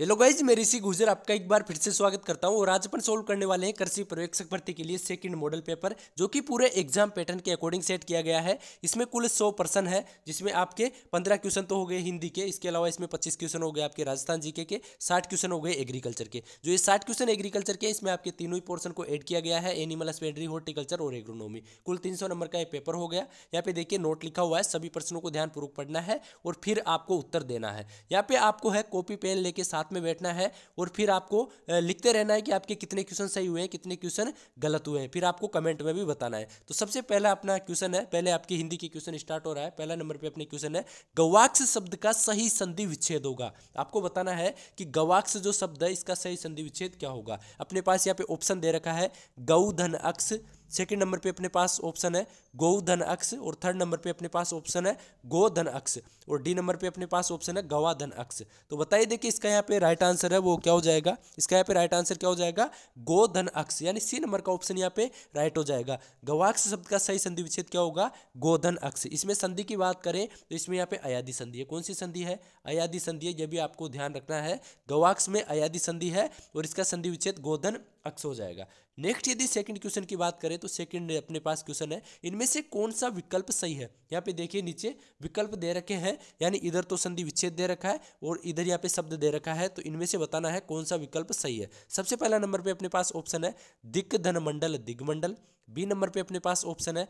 hello guys मैं ऋषि गुजर आपका एक बार फिर से स्वागत करता हूँ और आज अपन सोल्व करने वाले हैं कृषि पर्यवेक्षक भर्ती के लिए सेकंड मॉडल पेपर जो कि पूरे एग्जाम पैटर्न के अकॉर्डिंग सेट किया गया है इसमें कुल 100 पर्सन है जिसमें आपके 15 क्वेश्चन तो हो गए हिंदी के इसके अलावा इसमें 25 क्वेश्चन हो गए आपके राजस्थान जीके के साठ क्वेश्चन हो गए एग्रीकल्चर के जो ये साठ क्वेश्चन एग्रीकल्चर के इसमें आपके तीनों ही पोर्सन को एड किया गया है एनिमल हस्बेंड्री हॉर्टिकल्चर और एग्रोनॉमी कुल तीन नंबर का ये पेपर हो गया यहाँ पे देखिए नोट लिखा हुआ है सभी प्रश्नों को ध्यानपूर्वक पढ़ना है और फिर आपको उत्तर देना है यहाँ पे आपको है कॉपी पेन लेके साथ साथ में बैठना है और फिर आपको लिखते रहना है कि आपके कितने क्वेश्चन सही हुए हैं कितने क्वेश्चन गलत हुए हैं फिर आपको कमेंट में भी बताना है तो सबसे पहला अपना क्वेश्चन है पहले आपकी हिंदी की क्वेश्चन स्टार्ट हो रहा है पहला नंबर पर अपने क्वेश्चन है गवाक्ष शब्द का सही संधि विच्छेद होगा आपको बताना है कि गवाक्ष जो शब्द है इसका सही संधि विच्छेद क्या होगा अपने पास यहाँ पे ऑप्शन दे रखा है गौधन अक्ष सेकंड नंबर पे अपने पास ऑप्शन है गोधन अक्ष और थर्ड नंबर पे अपने पास ऑप्शन है गोधन अक्ष और डी नंबर पे अपने पास ऑप्शन है गवाधन अक्ष तो बताइए देखिए इसका यहाँ पे राइट आंसर है वो क्या हो जाएगा इसका यहाँ पे राइट आंसर क्या हो जाएगा गोधन अक्ष यानी सी नंबर का ऑप्शन यहाँ पे राइट हो जाएगा गवाक्ष शब्द का सही संधि विच्छेद क्या होगा गोधन अक्ष इसमें संधि की बात करें तो इसमें यहाँ पे अयाधि संधि है कौन सी संधि है अयाधि संधि है यह भी आपको ध्यान रखना है गवाक्ष में अयाधि संधि है और इसका संधि विच्छेद गोधन अक्ष हो जाएगा नेक्स्ट यदि सेकंड क्वेश्चन की बात करें तो सेकंड अपने पास क्वेश्चन है इनमें से कौन सा विकल्प सही है यहाँ पे देखिए नीचे विकल्प दे रखे हैं यानी इधर तो संधि विच्छेद दे रखा है और इधर यहाँ पे शब्द दे रखा है तो इनमें से बताना है कौन सा विकल्प सही है सबसे पहला नंबर पे अपने पास ऑप्शन है दिग्धन मंडल दिग्मंडल बी नंबर पे अपने पास ऑप्शन है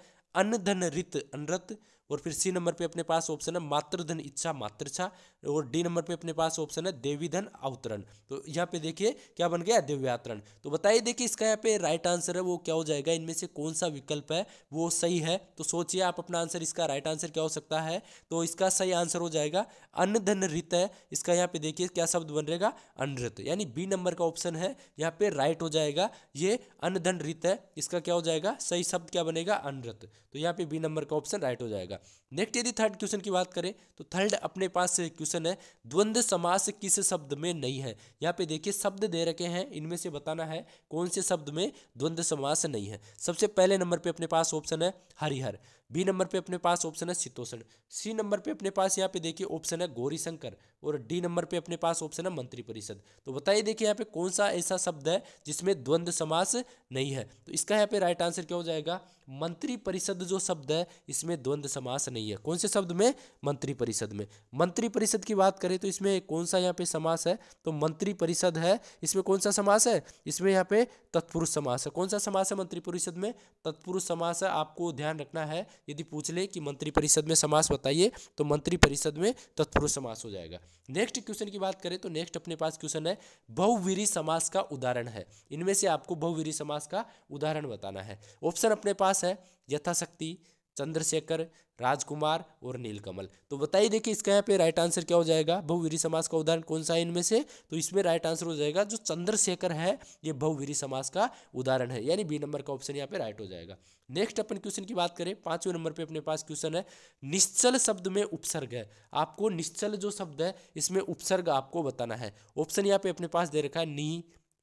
धन रित अनरत और फिर सी नंबर पे अपने पास ऑप्शन है मातृधन इच्छा मातृछा और डी नंबर पे अपने पास ऑप्शन है देवीधन अवतरण तो यहाँ पे देखिए क्या बन गया देव्यातरण तो बताइए देखिए इसका यहाँ पे राइट आंसर है वो क्या हो जाएगा इनमें से कौन सा विकल्प है वो सही है तो सोचिए आप अपना आंसर इसका राइट आंसर क्या हो सकता है तो इसका सही आंसर हो जाएगा धन रित है इसका यहाँ पे देखिए क्या शब्द बन रहेगा अनृत यानी बी नंबर का ऑप्शन है यहाँ पे राइट हो जाएगा ये धन रित है इसका क्या हो जाएगा सही शब्द क्या बनेगा अनृत तो यहाँ पे बी नंबर का ऑप्शन राइट हो जाएगा जाएगा नेक्स्ट यदि थर्ड क्वेश्चन की बात करें तो थर्ड अपने पास क्वेश्चन है द्वंद्व समास किस शब्द में नहीं है यहाँ पे देखिए शब्द दे रखे हैं इनमें से बताना है कौन से शब्द में द्वंद्व समास नहीं है सबसे पहले नंबर पर अपने पास ऑप्शन है हरिहर बी नंबर पे अपने पास ऑप्शन है शीतोषण सी नंबर पे अपने पास यहाँ पे देखिए ऑप्शन है गौरी शंकर और डी नंबर पे अपने पास ऑप्शन है मंत्री परिषद तो बताइए देखिए यहाँ पे कौन सा ऐसा शब्द है जिसमें द्वंद्व समास नहीं है तो इसका यहाँ पे राइट आंसर क्या हो जाएगा मंत्री परिषद जो शब्द है इसमें द्वंद्व समास नहीं है कौन से शब्द में मंत्री परिषद में मंत्री परिषद की बात करें तो इसमें कौन सा यहाँ पे समास है तो मंत्री परिषद है इसमें कौन सा समास है इसमें यहाँ पे तत्पुरुष समास है कौन सा समास है मंत्री परिषद में तत्पुरुष समास है आपको ध्यान रखना है यदि पूछ ले कि मंत्रिपरिषद में समास बताइए तो मंत्रिपरिषद में तत्पुरुष समास हो जाएगा नेक्स्ट क्वेश्चन की बात करें तो नेक्स्ट अपने पास क्वेश्चन है बहुवीरी समास का उदाहरण है इनमें से आपको बहुवीरी समास का उदाहरण बताना है ऑप्शन अपने पास है यथाशक्ति चंद्रशेखर राजकुमार और नीलकमल तो बताइए देखिए इसका यहाँ पे राइट आंसर क्या हो जाएगा बहुवीरी समाज का उदाहरण कौन सा है इनमें से तो इसमें राइट आंसर हो जाएगा जो चंद्रशेखर है ये बहुवीरी समाज का उदाहरण है यानी बी नंबर का ऑप्शन यहाँ पे राइट हो जाएगा नेक्स्ट अपन क्वेश्चन की बात करें पांचवें नंबर पे अपने पास क्वेश्चन है निश्चल शब्द में उपसर्ग है आपको निश्चल जो शब्द है इसमें उपसर्ग आपको बताना है ऑप्शन यहाँ पे अपने पास दे रखा है नी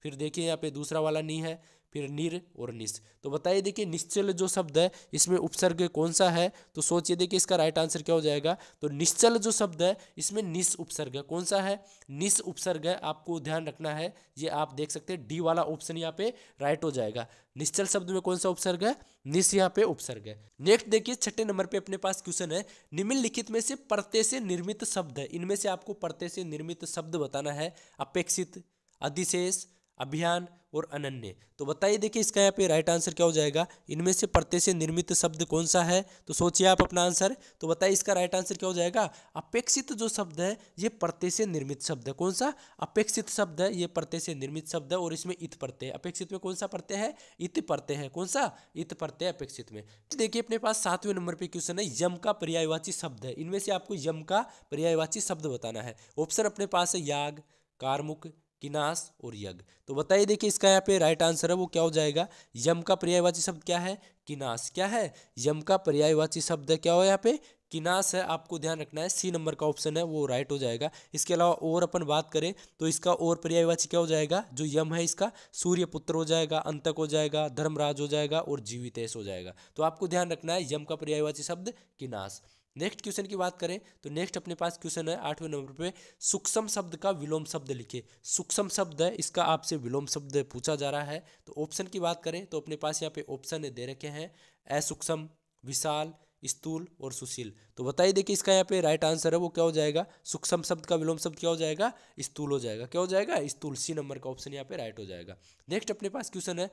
फिर देखिए यहाँ पे दूसरा वाला नी है फिर निर और निश्च तो बताइए देखिए निश्चल जो शब्द है इसमें उपसर्ग कौन सा है तो सोचिए देखिए इसका राइट आंसर क्या हो जाएगा तो निश्चल जो शब्द है इसमें निस उपसर्ग कौन सा है निस उपसर्ग है आपको ध्यान रखना है ये आप देख सकते हैं डी वाला ऑप्शन यहाँ पे राइट हो जाएगा निश्चल शब्द में कौन सा उपसर्ग है निस यहाँ पे उपसर्ग है नेक्स्ट देखिए छठे नंबर पे अपने पास क्वेश्चन है निम्नलिखित में से परते से निर्मित शब्द है इनमें से आपको परते से निर्मित शब्द बताना है अपेक्षित अधिशेष अभियान और अनन्य तो बताइए देखिए इसका यहाँ पे राइट आंसर क्या हो जाएगा इनमें से प्रत्यय से निर्मित शब्द कौन सा है तो सोचिए आप अपना आंसर तो बताइए इसका राइट आंसर क्या हो जाएगा अपेक्षित जो शब्द है ये प्रत्यय से निर्मित शब्द है कौन सा अपेक्षित शब्द है ये प्रत्यय से निर्मित शब्द है और इसमें इत प्रत्यय अपेक्षित में कौन सा प्रत्यय है इत प्रत्यय है कौन सा इत प्रत्यय अपेक्षित में तो देखिए अपने पास सातवें नंबर पर क्वेश्चन है यम का पर्यायवाची शब्द है इनमें से आपको यम का पर्यायवाची शब्द बताना है ऑप्शन अपने पास है याग कार्मुक किनास और यज्ञ तो बताइए देखिए इसका यहाँ पे राइट आंसर है वो क्या हो जाएगा यम का पर्यायवाची शब्द क्या है किनाश क्या है यम का पर्यायवाची शब्द क्या हो यहाँ पे किनाश है आपको ध्यान रखना है सी नंबर का ऑप्शन है वो राइट हो जाएगा इसके अलावा और अपन बात करें तो इसका और पर्यायवाची क्या हो जाएगा जो यम है इसका सूर्य पुत्र हो जाएगा अंतक हो जाएगा धर्मराज हो जाएगा और जीवितेश हो जाएगा तो आपको ध्यान रखना है यम का पर्यायवाची शब्द किनाश नेक्स्ट क्वेश्चन की बात करें तो नेक्स्ट अपने पास क्वेश्चन है आठवें नंबर पे सूक्ष्म शब्द का विलोम शब्द लिखे सूक्ष्म शब्द है इसका आपसे विलोम शब्द पूछा जा रहा है तो ऑप्शन की बात करें तो अपने पास यहाँ पे ऑप्शन दे रखे हैं असूक्ष्म विशाल स्थूल और सुशील तो बताइए देखिए इसका यहाँ पे राइट आंसर है वो क्या हो जाएगा सूक्ष्म शब्द का विलोम शब्द क्या हो जाएगा स्थूल हो जाएगा क्या हो जाएगा स्थूल सी नंबर का ऑप्शन यहाँ पे राइट हो जाएगा नेक्स्ट अपने पास क्वेश्चन है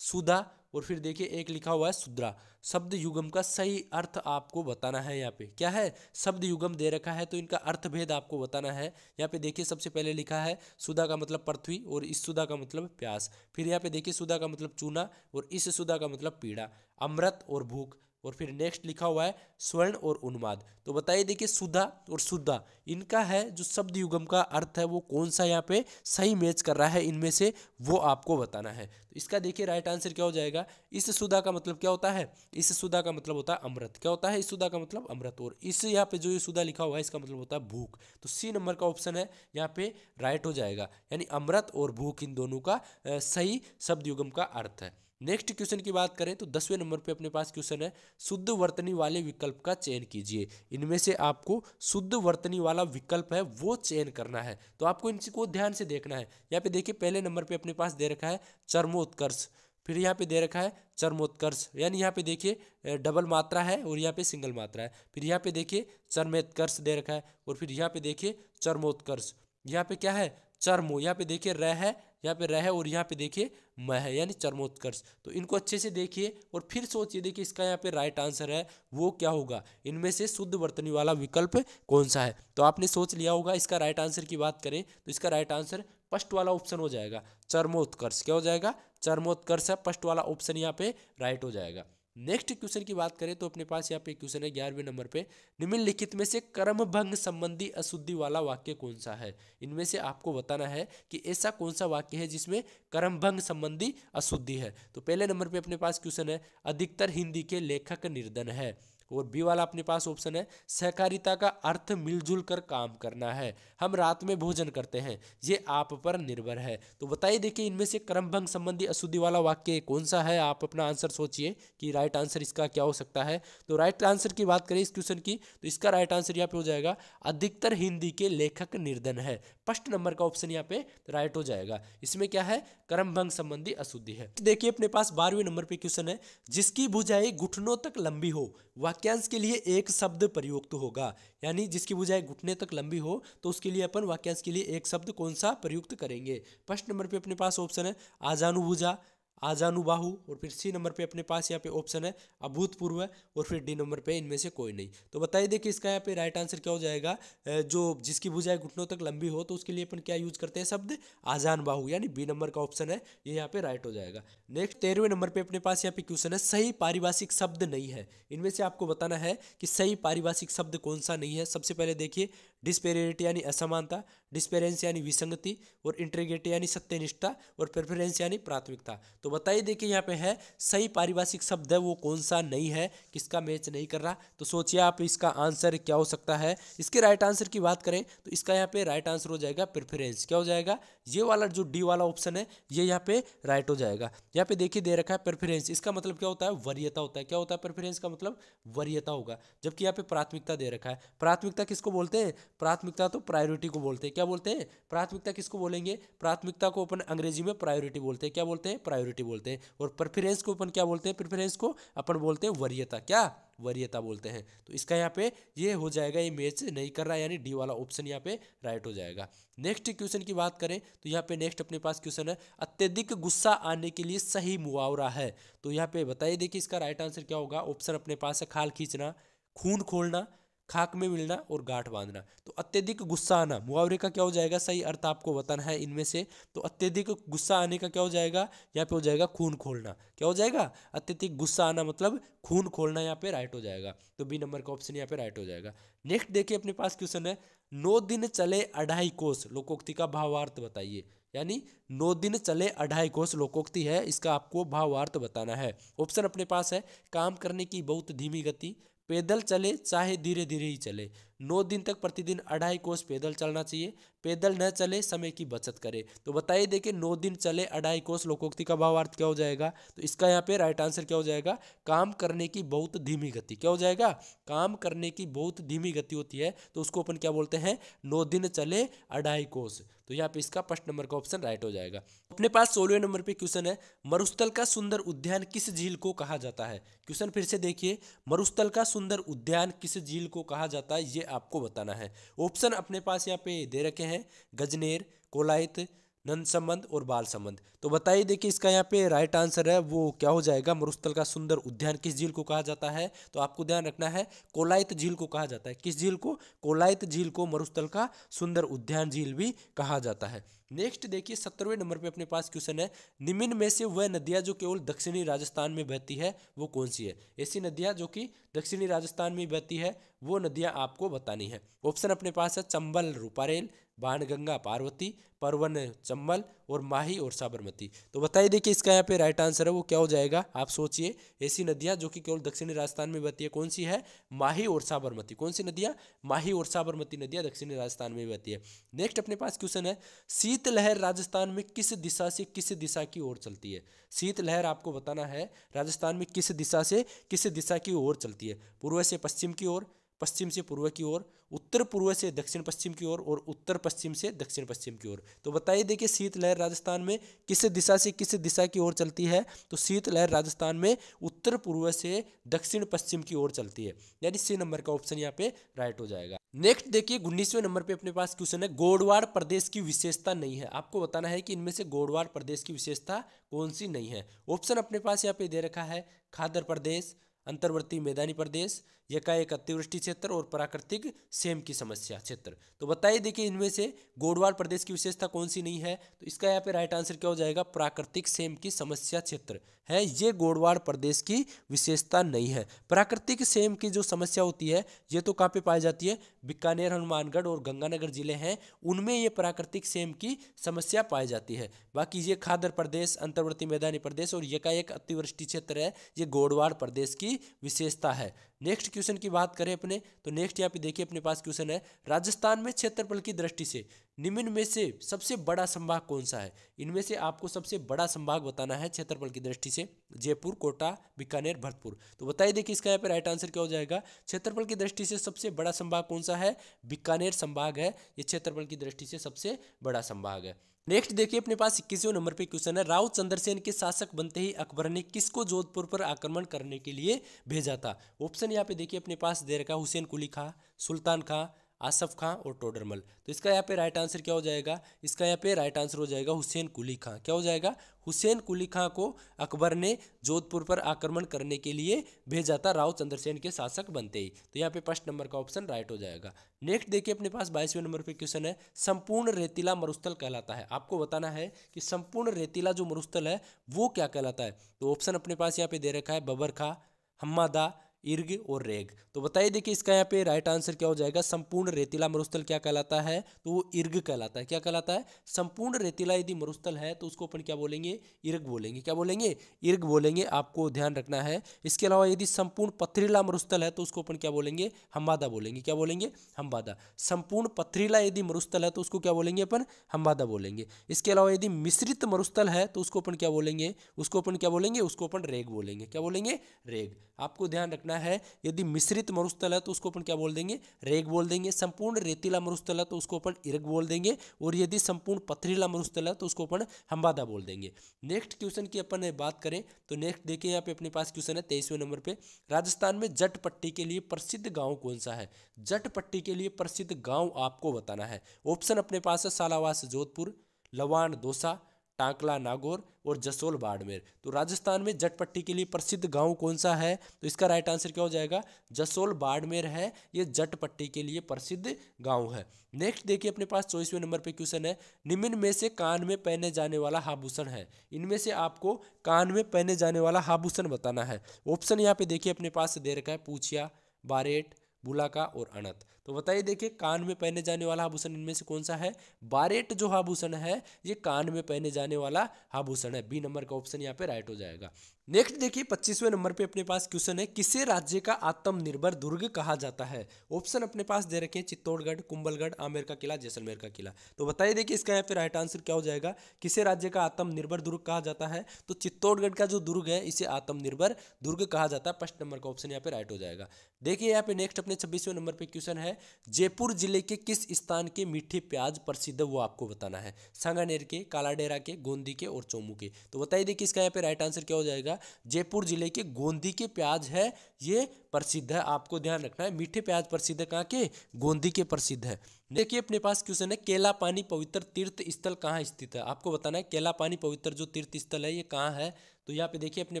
सुधा और फिर देखिए एक लिखा हुआ है शुद्रा शब्द युगम का सही अर्थ आपको बताना है यहाँ पे क्या है शब्द युगम दे रखा है तो इनका अर्थ भेद आपको बताना है यहाँ पे देखिए सबसे पहले लिखा है सुधा का मतलब पृथ्वी और इस सुधा का मतलब प्यास फिर यहाँ पे देखिए सुधा का मतलब चूना और इस सुधा का मतलब पीड़ा अमृत और भूख और फिर नेक्स्ट लिखा हुआ है स्वर्ण और उन्माद तो बताइए देखिए सुधा और सुधा इनका है जो शब्द युगम का अर्थ है वो कौन सा यहाँ पे सही मैच कर रहा है इनमें से वो आपको बताना है तो इसका देखिए राइट आंसर क्या हो जाएगा इस सुधा का मतलब क्या होता है इस सुधा का मतलब होता है अमृत क्या होता है इस सुधा का मतलब अमृत और इस यहाँ पे जो ये सुधा लिखा हुआ है इसका मतलब होता है भूख तो सी नंबर का ऑप्शन है यहाँ पे राइट हो जाएगा यानी अमृत और भूख इन दोनों का सही शब्द युगम का अर्थ है नेक्स्ट क्वेश्चन की बात करें तो दसवें नंबर पे अपने पास क्वेश्चन है शुद्ध वर्तनी वाले विकल्प का चयन कीजिए इनमें से आपको शुद्ध वर्तनी वाला विकल्प है वो चयन करना है तो आपको इनको ध्यान से देखना है यहाँ पे देखिए पहले नंबर पे अपने पास दे रखा है चर्मोत्कर्ष फिर यहाँ पे दे रखा है चर्मोत्कर्ष यानी यहाँ पे देखिए डबल मात्रा है और यहाँ पे सिंगल मात्रा है फिर यहाँ पे देखिए चर्मोत्कर्ष दे रखा है और फिर यहाँ पे देखिए चर्मोत्कर्ष यहाँ पे क्या है चर्मो यहाँ पे देखिए र है यहाँ पे रह और यहाँ पे देखिए मह यानी चर्मोत्कर्ष तो इनको अच्छे से देखिए और फिर सोचिए देखिए इसका यहाँ पे राइट आंसर है वो क्या होगा इनमें से शुद्ध वर्तनी वाला विकल्प कौन सा है तो आपने सोच लिया होगा इसका राइट आंसर की बात करें तो इसका राइट आंसर फर्स्ट वाला ऑप्शन हो जाएगा चर्मोत्कर्ष क्या हो जाएगा चर्मोत्कर्ष है फर्स्ट वाला ऑप्शन यहाँ पे राइट हो जाएगा नेक्स्ट क्वेश्चन की बात करें तो अपने पास यहाँ पे क्वेश्चन है ग्यारहवें नंबर पे निम्नलिखित में से कर्म भंग संबंधी अशुद्धि वाला वाक्य कौन सा है इनमें से आपको बताना है कि ऐसा कौन सा वाक्य है जिसमें कर्म भंग संबंधी अशुद्धि है तो पहले नंबर पे अपने पास क्वेश्चन है अधिकतर हिंदी के लेखक निर्धन है और बी वाला अपने पास ऑप्शन है सहकारिता का अर्थ मिलजुल कर काम करना है हम रात में भोजन करते हैं ये आप पर निर्भर है तो बताइए देखिए इनमें से क्रमभंग संबंधी अशुद्धि वाला वाक्य कौन सा है आप अपना आंसर सोचिए कि राइट आंसर इसका क्या हो सकता है तो राइट आंसर की बात करें इस क्वेश्चन की तो इसका राइट आंसर यहाँ पे हो जाएगा अधिकतर हिंदी के लेखक निर्धन है फर्स्ट नंबर का ऑप्शन यहाँ पे राइट हो जाएगा इसमें क्या है भंग संबंधी अशुद्धि है देखिए अपने पास बारहवें नंबर पर क्वेश्चन है जिसकी बुझाई घुटनों तक लंबी हो वाक्य वाक्यांश के लिए एक शब्द प्रयुक्त होगा यानी जिसकी बुझाई घुटने तक लंबी हो तो उसके लिए अपन वाक्यांश के लिए एक शब्द कौन सा प्रयुक्त करेंगे फर्स्ट नंबर पे अपने पास ऑप्शन है आजानुभुजा आजानुबाहू और फिर सी नंबर पे अपने पास यहाँ पे ऑप्शन है अभूतपूर्व और फिर डी नंबर पे इनमें से कोई नहीं तो बताइए देखिए इसका यहाँ पे राइट आंसर क्या हो जाएगा जो जिसकी भुजाएं घुटनों तक लंबी हो तो उसके लिए अपन क्या यूज करते हैं शब्द आजान बाहू यानी बी नंबर का ऑप्शन है ये यहाँ पे राइट हो जाएगा नेक्स्ट तेरहवें नंबर पर अपने पास यहाँ पे क्वेश्चन है सही पारिभाषिक शब्द नहीं है इनमें से आपको बताना है कि सही पारिभाषिक शब्द कौन सा नहीं है सबसे पहले देखिए डिस्पेरिटी यानी असमानता डिस्पेरेंस यानी विसंगति और इंट्रीगेटी यानी सत्यनिष्ठा और प्रेफरेंस यानी प्राथमिकता तो बताइए देखिए यहाँ पे है सही पारिभाषिक शब्द है वो कौन सा नहीं है किसका मैच नहीं कर रहा तो सोचिए आप इसका आंसर क्या हो सकता है इसके राइट आंसर की बात करें तो इसका यहाँ पे राइट आंसर हो जाएगा प्रेफरेंस क्या हो जाएगा ये वाला जो डी वाला ऑप्शन है ये यहाँ पे राइट हो जाएगा यहाँ पे देखिए दे रखा है प्रेफरेंस इसका मतलब क्या होता है वरीयता होता है क्या होता है प्रेफरेंस का मतलब वरीयता होगा जबकि यहाँ पे प्राथमिकता दे रखा है प्राथमिकता किसको बोलते हैं प्राथमिकता तो प्रायोरिटी को बोलते हैं क्या बोलते हैं प्राथमिकता किसको बोलेंगे प्राथमिकता को अपन अंग्रेजी में प्रायोरिटी बोलते हैं क्या बोलते हैं प्रायोरिटी बोलते हैं और प्रेफरेंस को अपन क्या बोलते हैं प्रेफरेंस को अपन बोलते हैं वरीयता क्या वरीयता बोलते हैं तो इसका यहाँ पे ये हो जाएगा ये मैच नहीं कर रहा यानी डी वाला ऑप्शन यहाँ पे राइट हो जाएगा नेक्स्ट क्वेश्चन की बात करें तो यहाँ पे नेक्स्ट अपने पास क्वेश्चन है अत्यधिक गुस्सा आने के लिए सही मुआवरा है तो यहाँ पे बताइए देखिए इसका राइट आंसर क्या होगा ऑप्शन अपने पास है खाल खींचना खून खोलना खाक में मिलना और गांठ बांधना तो अत्यधिक गुस्सा आना मुआवरे का क्या हो जाएगा सही अर्थ आपको बताना है इनमें से तो अत्यधिक गुस्सा आने का क्या हो जाएगा यहाँ पे हो जाएगा खून खोलना क्या हो जाएगा अत्यधिक गुस्सा आना मतलब खून खोलना यहाँ पे राइट हो जाएगा तो बी नंबर का ऑप्शन यहाँ पे राइट हो जाएगा नेक्स्ट देखिए अपने पास क्वेश्चन है नौ दिन चले अढ़ाई कोस लोकोक्ति का भावार्थ बताइए यानी नौ दिन चले अढ़ाई कोस लोकोक्ति है इसका आपको भावार्थ बताना है ऑप्शन अपने पास है काम करने की बहुत धीमी गति पैदल चले चाहे धीरे धीरे ही चले नौ दिन तक प्रतिदिन अढ़ाई कोस पैदल चलना चाहिए पैदल न चले समय की बचत करे तो बताइए देखिए नौ दिन चले अढ़ाई कोस लोकोक्ति का भावार्थ क्या हो जाएगा तो इसका यहाँ पे राइट आंसर क्या हो जाएगा काम करने की बहुत धीमी गति क्या हो जाएगा काम करने की बहुत धीमी गति होती है तो उसको अपन क्या बोलते हैं नौ दिन चले अढ़ाई कोस तो यहाँ पे इसका फर्स्ट नंबर का ऑप्शन राइट हो जाएगा अपने पास सोलवे नंबर पे क्वेश्चन है मरुस्थल का सुंदर उद्यान किस झील को कहा जाता है क्वेश्चन फिर से देखिए मरुस्थल का सुंदर उद्यान किस झील को कहा जाता है ये आपको बताना है ऑप्शन अपने पास यहाँ पे दे रखे हैं गजनेर कोलायत नंद संबंध और बाल संबंध तो बताइए देखिए इसका यहाँ पे राइट आंसर है वो क्या हो जाएगा मरुस्थल का सुंदर उद्यान किस झील को कहा जाता है तो आपको ध्यान रखना है कोलायत झील को कहा जाता है किस झील को कोलायत झील को मरुस्थल का सुंदर उद्यान झील भी कहा जाता है नेक्स्ट देखिए सत्तरवें नंबर पे अपने पास क्वेश्चन है निम्न में से वह नदियाँ जो केवल दक्षिणी राजस्थान में बहती है वो कौन सी है ऐसी नदियाँ जो कि दक्षिणी राजस्थान में बहती है वो नदियाँ आपको बतानी है ऑप्शन अपने पास है चंबल रूपारेल बाणगंगा पार्वती परवन चंबल और माही और साबरमती तो बताइए देखिए इसका यहाँ पे राइट आंसर है वो क्या हो जाएगा आप सोचिए ऐसी नदियाँ जो कि केवल दक्षिणी राजस्थान में बहती है कौन सी है माही और साबरमती कौन सी नदियाँ माही और साबरमती नदियाँ दक्षिणी राजस्थान में बहती है नेक्स्ट अपने पास क्वेश्चन है शीतलहर राजस्थान में किस दिशा से किस दिशा की ओर चलती है शीतलहर आपको बताना है राजस्थान में किस दिशा से किस दिशा की ओर चलती है पूर्व से पश्चिम की ओर पश्चिम से पूर्व की ओर उत्तर पूर्व से दक्षिण पश्चिम की ओर और उत्तर पश्चिम से दक्षिण पश्चिम की ओर तो बताइए देखिए शीतलहर राजस्थान में किस दिशा से किस दिशा की ओर चलती है तो शीतलहर राजस्थान में उत्तर पूर्व से दक्षिण पश्चिम की ओर चलती है यानी सी नंबर का ऑप्शन यहाँ पे राइट हो जाएगा नेक्स्ट देखिए उन्नीसवें नंबर पे अपने पास क्वेश्चन है गोडवाड़ प्रदेश की विशेषता नहीं है आपको बताना है कि इनमें से गोडवाड़ प्रदेश की विशेषता कौन सी नहीं है ऑप्शन अपने पास यहाँ पे दे रखा है खादर प्रदेश अंतर्वर्ती मैदानी प्रदेश एकाएक अतिवृष्टि क्षेत्र और प्राकृतिक सेम की समस्या क्षेत्र तो बताइए देखिए इनमें से गोडवाल प्रदेश की विशेषता कौन सी नहीं है तो इसका यहाँ पे राइट आंसर क्या हो जाएगा प्राकृतिक सेम की समस्या क्षेत्र है ये गोडवाल प्रदेश की विशेषता नहीं है प्राकृतिक सेम की जो समस्या होती है ये तो कहाँ पर पाई जाती है बीकानेर हनुमानगढ़ और गंगानगर जिले हैं उनमें ये प्राकृतिक सेम की समस्या पाई जाती है बाकी ये खादर प्रदेश अंतर्वर्ती मैदानी प्रदेश और ये का एक अतिवृष्टि क्षेत्र है ये गोडवाड़ प्रदेश की विशेषता है नेक्स्ट क्वेश्चन की बात करें अपने तो नेक्स्ट यहाँ पे देखिए अपने पास क्वेश्चन है राजस्थान में क्षेत्रफल की दृष्टि से निम्न में से सबसे बड़ा संभाग कौन सा है इनमें से आपको सबसे बड़ा संभाग बताना है क्षेत्रफल की दृष्टि से जयपुर कोटा बीकानेर भरतपुर तो बताइए देखिए इसका यहाँ पे राइट आंसर क्या हो जाएगा क्षेत्रफल की दृष्टि से सबसे बड़ा संभाग कौन सा है बीकानेर संभाग है ये क्षेत्रफल की दृष्टि से सबसे बड़ा संभाग है नेक्स्ट देखिए अपने पास इक्कीसवें नंबर पे क्वेश्चन है राव चंद्रसेन के शासक बनते ही अकबर ने किसको जोधपुर पर आक्रमण करने के लिए भेजा था ऑप्शन यहाँ पे देखिए अपने पास दे रखा हुसैन कुली खा सुल्तान खां आसफ खां और टोडरमल तो इसका यहाँ पे राइट आंसर क्या हो जाएगा इसका यहाँ पे राइट आंसर हो जाएगा हुसैन कुली खां क्या हो जाएगा हुसैन कुली खां को अकबर ने जोधपुर पर आक्रमण करने के लिए भेजा था राव चंद्रसेन के शासक बनते ही तो यहाँ पे फर्स्ट नंबर का ऑप्शन राइट हो जाएगा नेक्स्ट देखिए अपने पास बाईसवें नंबर पर क्वेश्चन है संपूर्ण रेतीला मरुस्थल कहलाता है आपको बताना है कि संपूर्ण रेतीला जो मरुस्थल है वो क्या कहलाता है तो ऑप्शन अपने पास यहाँ पे दे रखा है बबर खा हम्मादा इर्ग और रेग तो बताइए देखिए इसका यहाँ पे राइट आंसर क्या हो जाएगा संपूर्ण रेतीला मरुस्थल क्या कहलाता है तो वो इर्ग कहलाता है क्या कहलाता है संपूर्ण रेतीला यदि मरुस्थल है तो उसको अपन क्या बोलेंगे इर्ग बोलेंगे क्या बोलेंगे इर्ग बोलेंगे आपको ध्यान रखना है इसके अलावा यदि संपूर्ण पथरीला मरुस्थल है तो उसको अपन क्या बोलेंगे हम्बादा बोलेंगे क्या बोलेंगे हम्बादा संपूर्ण पथरीला यदि मरुस्थल है तो उसको क्या बोलेंगे अपन हम्बादा बोलेंगे इसके अलावा यदि मिश्रित मरुस्थल है तो उसको अपन क्या बोलेंगे उसको अपन क्या बोलेंगे उसको अपन रेग बोलेंगे क्या बोलेंगे रेग आपको ध्यान रखना घटना है यदि मिश्रित मरुस्थल है तो उसको अपन क्या बोल देंगे रेग बोल देंगे संपूर्ण रेतीला मरुस्थल है तो उसको अपन इर्ग बोल देंगे और यदि संपूर्ण पथरीला मरुस्थल है तो उसको अपन हम्बादा बोल देंगे नेक्स्ट क्वेश्चन की अपन बात करें तो नेक्स्ट देखिए यहाँ पे अपने पास क्वेश्चन है तेईसवें नंबर पर राजस्थान में जट पट्टी के लिए प्रसिद्ध गाँव कौन सा है जट पट्टी के लिए प्रसिद्ध गाँव आपको बताना है ऑप्शन अपने पास है सालावास जोधपुर लवान दोसा टांकला नागौर और जसोल बाड़मेर तो राजस्थान में जटपट्टी के लिए प्रसिद्ध गांव कौन सा है तो इसका राइट आंसर क्या हो जाएगा जसोल बाड़मेर है ये जटपट्टी के लिए प्रसिद्ध गांव है नेक्स्ट देखिए अपने पास चौबीसवें नंबर पे क्वेश्चन है निम्न में से कान में पहने जाने वाला आभूषण है इनमें से आपको कान में पहने जाने वाला आभूषण बताना है ऑप्शन यहाँ पे देखिए अपने पास दे रखा है पूछिया बारेट बुलाका और अनंत तो बताइए देखिए कान में पहने जाने वाला आभूषण इनमें से कौन सा है बारेट जो आभूषण है ये कान में पहने जाने वाला आभूषण है बी नंबर का ऑप्शन यहाँ पे राइट हो जाएगा नेक्स्ट देखिए पच्चीसवें नंबर पे अपने पास क्वेश्चन है किसे राज्य का आत्मनिर्भर दुर्ग कहा जाता है ऑप्शन अपने पास दे रखे हैं चित्तौड़गढ़ कुंभलगढ़ आमेर का किला जैसलमेर का किला तो बताइए देखिए इसका यहाँ पे राइट आंसर क्या हो जाएगा किसे राज्य का आत्मनिर्भर दुर्ग कहा जाता है तो चित्तौड़गढ़ का जो दुर्ग है इसे आत्मनिर्भर दुर्ग कहा जाता है फर्स्ट नंबर का ऑप्शन यहाँ पे राइट हो जाएगा देखिए यहाँ पे नेक्स्ट अपने छब्बीसवें नंबर पर क्वेश्चन है जयपुर जिले के किस स्थान के मीठे प्याज प्रसिद्ध वो आपको बताना है सांगानेर के कालाडेरा के गोंदी के और चोमू के तो बताइए देखिए इसका यहाँ पे राइट आंसर क्या हो जाएगा जयपुर जिले के गोंदी के प्याज है ये प्रसिद्ध है आपको ध्यान रखना है मीठे प्याज प्रसिद्ध कहाँ के गोंदी के प्रसिद्ध है देखिए अपने पास क्वेश्चन है केला पानी पवित्र तीर्थ स्थल कहाँ स्थित है आपको बताना है केला पानी पवित्र जो तीर्थ स्थल है ये कहाँ है तो यहाँ पे देखिए अपने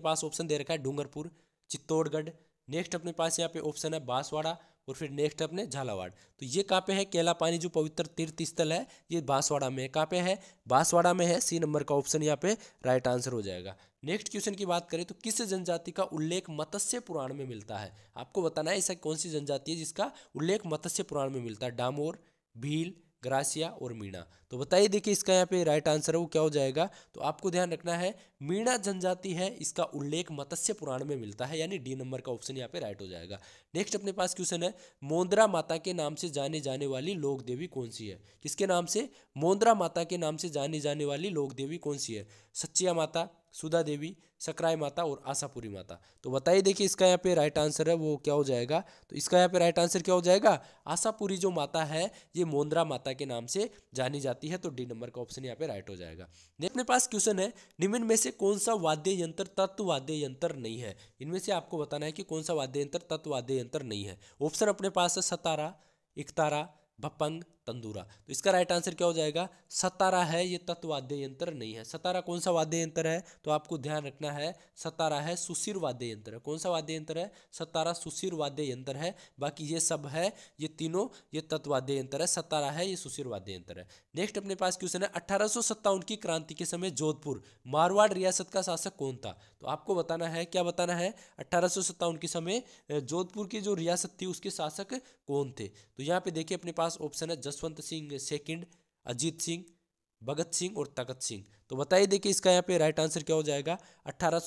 पास ऑप्शन दे रखा है डूंगरपुर चित्तौड़गढ़ नेक्स्ट अपने पास यहाँ पे ऑप्शन है बांसवाड़ा और फिर नेक्स्ट अपने झालावाड़ तो ये कहाँ पे है केला पानी जो पवित्र तीर्थ स्थल है ये बांसवाड़ा में कहाँ पे है बांसवाड़ा में है सी नंबर का ऑप्शन यहाँ पे राइट आंसर हो जाएगा नेक्स्ट क्वेश्चन की बात करें तो किस जनजाति का उल्लेख मत्स्य पुराण में मिलता है आपको बताना है ऐसा कौन सी जनजाति है जिसका उल्लेख मत्स्य पुराण में मिलता है डामोर भील ग्रासिया और मीणा तो बताइए देखिए इसका यहाँ पे राइट आंसर है वो क्या हो जाएगा तो आपको ध्यान रखना है मीणा जनजाति है इसका उल्लेख मत्स्य पुराण में मिलता है यानी डी नंबर का ऑप्शन यहाँ पे राइट हो जाएगा नेक्स्ट अपने पास क्वेश्चन है मोन्द्रा माता के नाम से जाने जाने वाली लोक देवी कौन सी है किसके नाम से मोन्द्रा माता के नाम से जाने जाने वाली लोक देवी कौन सी है सच्चिया माता सुधा देवी सकराय माता और आशापुरी माता तो बताइए देखिए इसका यहाँ पे राइट आंसर है वो क्या हो जाएगा तो इसका यहाँ पे राइट आंसर क्या हो जाएगा आशापुरी जो माता है ये मोन्द्रा माता के नाम से जानी जाती है तो डी नंबर का ऑप्शन यहाँ पे राइट हो जाएगा अपने पास क्वेश्चन है निम्न में से कौन सा वाद्य यंत्र तत्व वाद्य यंत्र नहीं है इनमें से आपको बताना है कि कौन सा वाद्य यंत्र तत्व वाद्य यंत्र नहीं है ऑप्शन अपने पास है सतारा इकतारा भपंग तंदूरा तो इसका राइट आंसर क्या हो जाएगा सतारा है ये तत्ववाद्य यंत्र नहीं है सतारा कौन सा वाद्य यंत्र है तो आपको ध्यान रखना है सतारा है सुशीर वाद्य यंत्र है कौन सा वाद्य यंत्र है सतारा सुशीर वाद्य यंत्र है बाकी ये सब है ये तीनों ये तत्ववाद्य यंत्र है सतारा है ये सुशीर वाद्य यंत्र है नेक्स्ट अपने पास क्वेश्चन है अठारह की क्रांति के समय जोधपुर मारवाड़ रियासत का शासक कौन था तो आपको बताना है क्या बताना है अठारह के समय जोधपुर की जो रियासत थी उसके शासक कौन थे तो यहाँ पे देखिए अपने पास ऑप्शन है जस यशवंत सिंह सेकंड अजीत सिंह भगत सिंह और तगत सिंह तो बताइए देखिए इसका यहाँ पे राइट आंसर क्या हो जाएगा अट्ठारह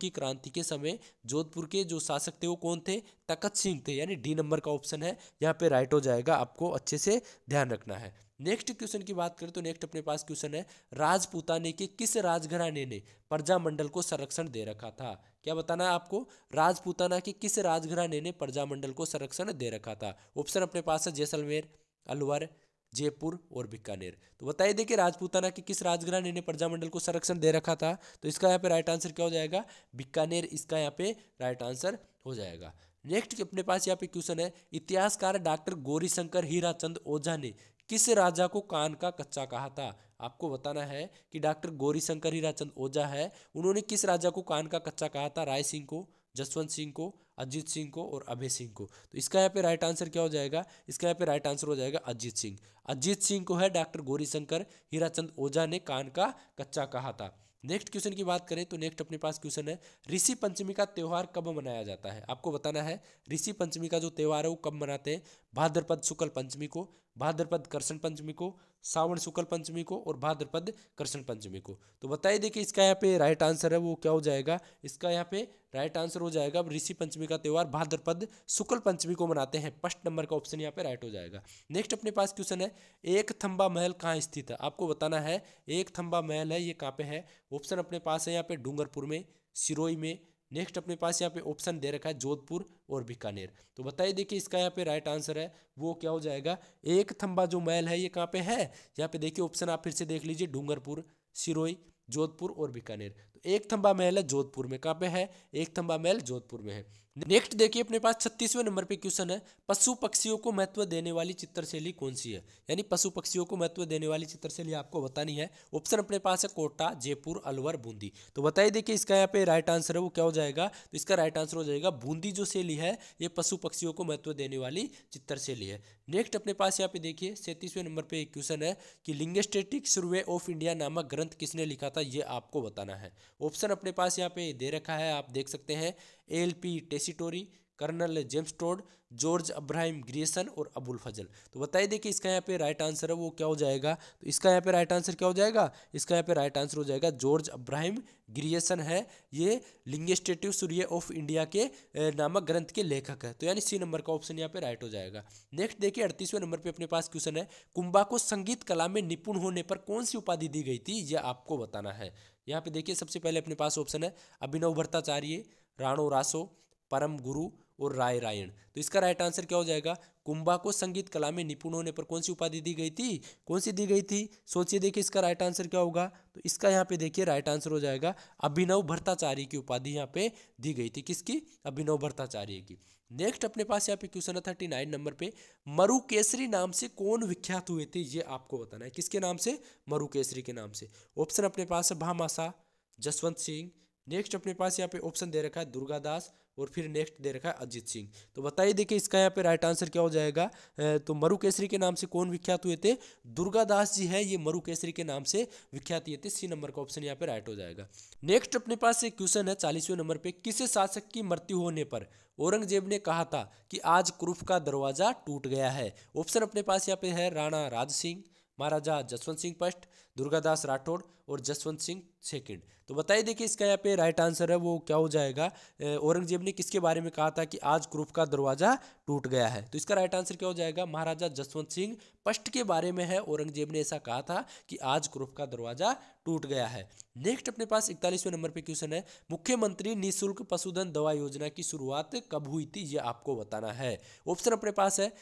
की क्रांति के समय जोधपुर के जो शासक थे वो कौन थे तकत सिंह थे यानी डी नंबर का ऑप्शन है यहाँ पे राइट हो जाएगा आपको अच्छे से ध्यान रखना है नेक्स्ट क्वेश्चन की बात करें तो नेक्स्ट अपने पास क्वेश्चन है राजपूताने के किस राजघराने ने प्रजामंडल को संरक्षण दे रखा था क्या बताना है आपको राजपूताना के किस राजघराने ने प्रजामंडल को संरक्षण दे रखा था ऑप्शन अपने पास है जैसलमेर अलवर जयपुर और बीकानेर तो बताइए देखिए राजपूताना के किस राजग्रह ने प्रजामंडल को संरक्षण दे रखा था तो इसका यहाँ पे राइट आंसर क्या हो जाएगा बीकानेर इसका यहाँ पे राइट आंसर हो जाएगा नेक्स्ट अपने पास यहाँ पे क्वेश्चन है इतिहासकार डॉक्टर गौरीशंकर हीराचंद ओझा ने किस राजा को कान का कच्चा कहा था आपको बताना है कि डॉक्टर गौरीशंकर हीराचंद ओझा है उन्होंने किस राजा को कान का कच्चा कहा था राय सिंह को जसवंत सिंह को अजीत सिंह को और अभय सिंह को तो इसका यहाँ पे राइट आंसर क्या हो जाएगा इसका यहाँ पे राइट आंसर हो जाएगा अजीत सिंह अजीत सिंह को है डॉक्टर गौरीशंकर हीराचंद ओझा ने कान का कच्चा कहा था नेक्स्ट क्वेश्चन की बात करें तो नेक्स्ट अपने पास क्वेश्चन है ऋषि पंचमी का त्यौहार कब मनाया जाता है आपको बताना है ऋषि पंचमी का जो त्यौहार है वो कब मनाते हैं भाद्रपद शुक्ल पंचमी को भाद्रपद कर्षण पंचमी को सावण शुक्ल पंचमी को और भाद्रपद कर्षण पंचमी को तो बताइए देखिए इसका यहाँ पे राइट आंसर है वो क्या हो जाएगा इसका यहाँ पे राइट आंसर हो जाएगा ऋषि पंचमी का त्यौहार भाद्रपद शुक्ल पंचमी को मनाते हैं फर्स्ट नंबर का ऑप्शन यहाँ पे राइट हो जाएगा नेक्स्ट अपने पास क्वेश्चन है एक थम्बा महल कहाँ स्थित है आपको बताना है एक थम्बा महल है ये कहाँ पे है ऑप्शन अपने पास है यहाँ पे डूंगरपुर में सिरोई में नेक्स्ट अपने पास यहाँ पे ऑप्शन दे रखा है जोधपुर और बीकानेर तो बताइए देखिए इसका यहाँ पे राइट आंसर है वो क्या हो जाएगा एक थम्बा जो महल है ये कहाँ पे है यहाँ पे देखिए ऑप्शन आप फिर से देख लीजिए डूंगरपुर सिरोई जोधपुर और बीकानेर तो एक थम्बा महल है जोधपुर में कहाँ पे है एक थम्बा महल जोधपुर में है नेक्स्ट देखिए अपने पास छत्तीसवें नंबर पे क्वेश्चन है पशु पक्षियों को महत्व देने वाली चित्रशैली कौन सी है यानी पशु पक्षियों को महत्व देने वाली चित्रशैली आपको बतानी है ऑप्शन अपने पास है कोटा जयपुर अलवर बूंदी तो बताइए देखिए इसका यहाँ पे राइट आंसर है वो क्या हो जाएगा तो इसका राइट आंसर हो जाएगा बूंदी जो शैली है ये पशु पक्षियों को महत्व देने वाली चित्रशैली है नेक्स्ट अपने पास यहाँ पे देखिए सैंतीसवें नंबर पे एक क्वेश्चन है कि लिंगस्टेटिक सर्वे ऑफ इंडिया नामक ग्रंथ किसने लिखा था ये आपको बताना है ऑप्शन अपने पास यहाँ पे दे रखा है आप देख सकते हैं L P Tessitori Colonel James Tod George Abraham Grierson और अबुल फजल तो बताइए देखिए इसका यहाँ पे राइट आंसर है वो क्या हो जाएगा तो इसका यहाँ पे राइट आंसर क्या हो जाएगा इसका यहाँ पे राइट आंसर हो जाएगा जॉर्ज अब्राहिम ग्रियसन है ये लिंगेस्टेटिव सूर्य ऑफ इंडिया के नामक ग्रंथ के लेखक है तो यानी सी नंबर का ऑप्शन यहाँ पे राइट हो जाएगा नेक्स्ट देखिए अड़तीसवें नंबर पे अपने पास क्वेश्चन है कुंबा को संगीत कला में निपुण होने पर कौन सी उपाधि दी गई थी यह आपको बताना है यहाँ पे देखिए सबसे पहले अपने पास ऑप्शन है अभिनव भट्टाचार्य राणो रासो परम गुरु और राय रायण तो इसका राइट आंसर क्या हो जाएगा कुंभा को संगीत कला में निपुण होने पर कौन सी उपाधि दी गई थी कौन सी दी गई थी सोचिए देखिए इसका राइट आंसर क्या होगा तो इसका यहाँ पे देखिए राइट आंसर हो जाएगा अभिनव भ्रताचार्य की उपाधि यहाँ पे दी गई थी किसकी अभिनव भ्रताचार्य की नेक्स्ट अपने पास यहाँ पे क्वेश्चन है थर्टी नाइन नंबर पे मरुकेसरी नाम से कौन विख्यात हुए थे ये आपको बताना है किसके नाम से मरुकेसरी के नाम से ऑप्शन अपने पास है भामाशा जसवंत सिंह नेक्स्ट अपने पास यहाँ पे ऑप्शन दे रखा है दुर्गादास और फिर नेक्स्ट दे रखा है अजीत सिंह तो बताइए देखिए इसका यहाँ पे राइट आंसर क्या हो जाएगा तो मरु के नाम से कौन विख्यात हुए थे दुर्गादास जी हैं ये मरु के नाम से विख्यात हुए थे सी नंबर का ऑप्शन यहाँ पे राइट हो जाएगा नेक्स्ट अपने पास एक क्वेश्चन है चालीसवें नंबर पर किस शासक की मृत्यु होने पर औरंगजेब ने कहा था कि आज क्रूफ का दरवाजा टूट गया है ऑप्शन अपने पास यहाँ पे है राणा राज सिंह महाराजा जसवंत सिंह फर्स्ट दुर्गादास राठौड़ और जसवंत सिंह सेकंड तो बताइए देखिए इसका यहाँ पे राइट आंसर है वो क्या हो जाएगा औरंगजेब ने किसके बारे में कहा था कि आज क्रूफ का दरवाजा टूट गया है तो इसका राइट आंसर क्या हो जाएगा महाराजा जसवंत सिंह पष्ट के बारे में है औरंगजेब ने ऐसा कहा था कि आज क्रूफ का दरवाजा टूट गया है नेक्स्ट अपने पास इकतालीसवें नंबर पे क्वेश्चन है मुख्यमंत्री निःशुल्क पशुधन दवा योजना की शुरुआत कब हुई थी ये आपको बताना है ऑप्शन अपने पास है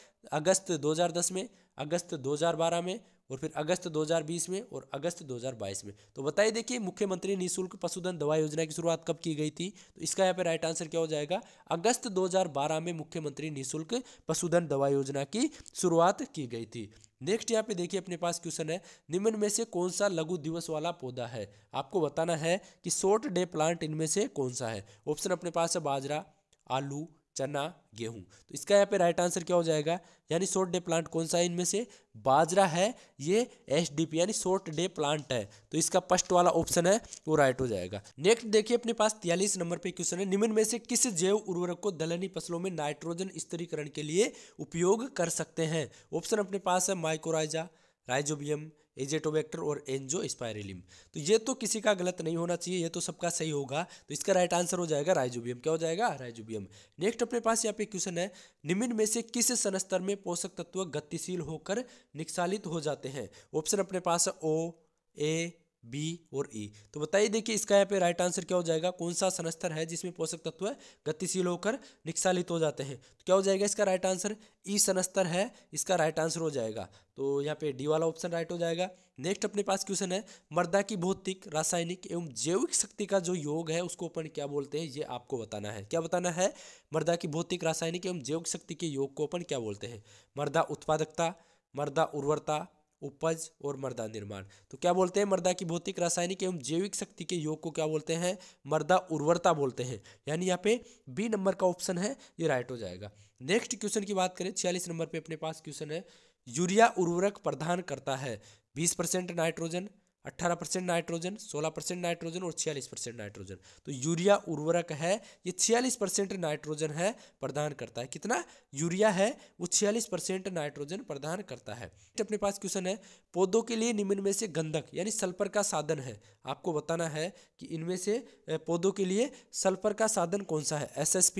अगस्त दो में अगस्त 2012 में और फिर अगस्त 2020 में और अगस्त 2022 में तो बताइए देखिए मुख्यमंत्री निःशुल्क पशुधन दवा योजना की शुरुआत कब की गई थी तो इसका यहाँ पे राइट आंसर क्या हो जाएगा अगस्त 2012 में मुख्यमंत्री निःशुल्क पशुधन दवा योजना की शुरुआत की गई थी नेक्स्ट यहाँ पे देखिए अपने पास क्वेश्चन है निम्न में से कौन सा लघु दिवस वाला पौधा है आपको बताना है कि शॉर्ट डे प्लांट इनमें से कौन सा है ऑप्शन अपने पास है बाजरा आलू चना गेहूं तो इसका यहाँ पे राइट आंसर क्या हो जाएगा यानी शॉर्ट डे प्लांट कौन सा है इनमें से बाजरा है ये एस यानी शॉर्ट डे प्लांट है तो इसका फर्स्ट वाला ऑप्शन है वो राइट हो जाएगा नेक्स्ट देखिए अपने पास तियालीस नंबर पे क्वेश्चन है निम्न में से किस जैव उर्वरक को दलहनी फसलों में नाइट्रोजन स्तरीकरण के लिए उपयोग कर सकते हैं ऑप्शन अपने पास है माइकोराइजा राइजोबियम एजेटोबैक्टर और एंजो स्पायरिलिम तो ये तो किसी का गलत नहीं होना चाहिए ये तो सबका सही होगा तो इसका राइट आंसर हो जाएगा राइजोबियम क्या हो जाएगा राइजोबियम नेक्स्ट अपने पास यहाँ पे क्वेश्चन है निम्न में से किस सनस्तर में पोषक तत्व गतिशील होकर निकसालित हो जाते हैं ऑप्शन अपने पास ओ ए बी और ई तो बताइए देखिए इसका यहाँ पे राइट आंसर क्या हो जाएगा कौन सा संस्तर है जिसमें पोषक तत्व गतिशील होकर निक्सालित हो जाते हैं तो क्या हो जाएगा इसका राइट आंसर ई संस्तर है इसका राइट आंसर हो जाएगा तो यहाँ पे डी वाला ऑप्शन राइट हो जाएगा नेक्स्ट अपने पास क्वेश्चन है मर्दा की भौतिक रासायनिक एवं जैविक शक्ति का जो योग है उसको अपन क्या बोलते हैं ये आपको बताना है क्या बताना है मर्दा की भौतिक रासायनिक एवं जैविक शक्ति के योग को अपन क्या बोलते हैं मर्दा उत्पादकता मर्दा उर्वरता उपज और मर्दा निर्माण तो क्या बोलते हैं मर्दा की भौतिक रासायनिक एवं जैविक शक्ति के योग को क्या बोलते हैं मर्दा उर्वरता बोलते हैं यानी यहाँ पे बी नंबर का ऑप्शन है ये राइट हो जाएगा नेक्स्ट क्वेश्चन की बात करें छियालीस नंबर पे अपने पास क्वेश्चन है यूरिया उर्वरक प्रदान करता है बीस परसेंट नाइट्रोजन अट्ठारह परसेंट नाइट्रोजन सोलह परसेंट नाइट्रोजन और छियालीस परसेंट नाइट्रोजन तो यूरिया उर्वरक है ये छियालीस परसेंट नाइट्रोजन है प्रदान करता है कितना यूरिया है वो छियालीस परसेंट नाइट्रोजन प्रदान करता है अपने पास क्वेश्चन है पौधों के लिए निम्न में से गंधक यानी सल्फर का साधन है आपको बताना है कि इनमें से पौधों के लिए सल्फर का साधन कौन सा है एस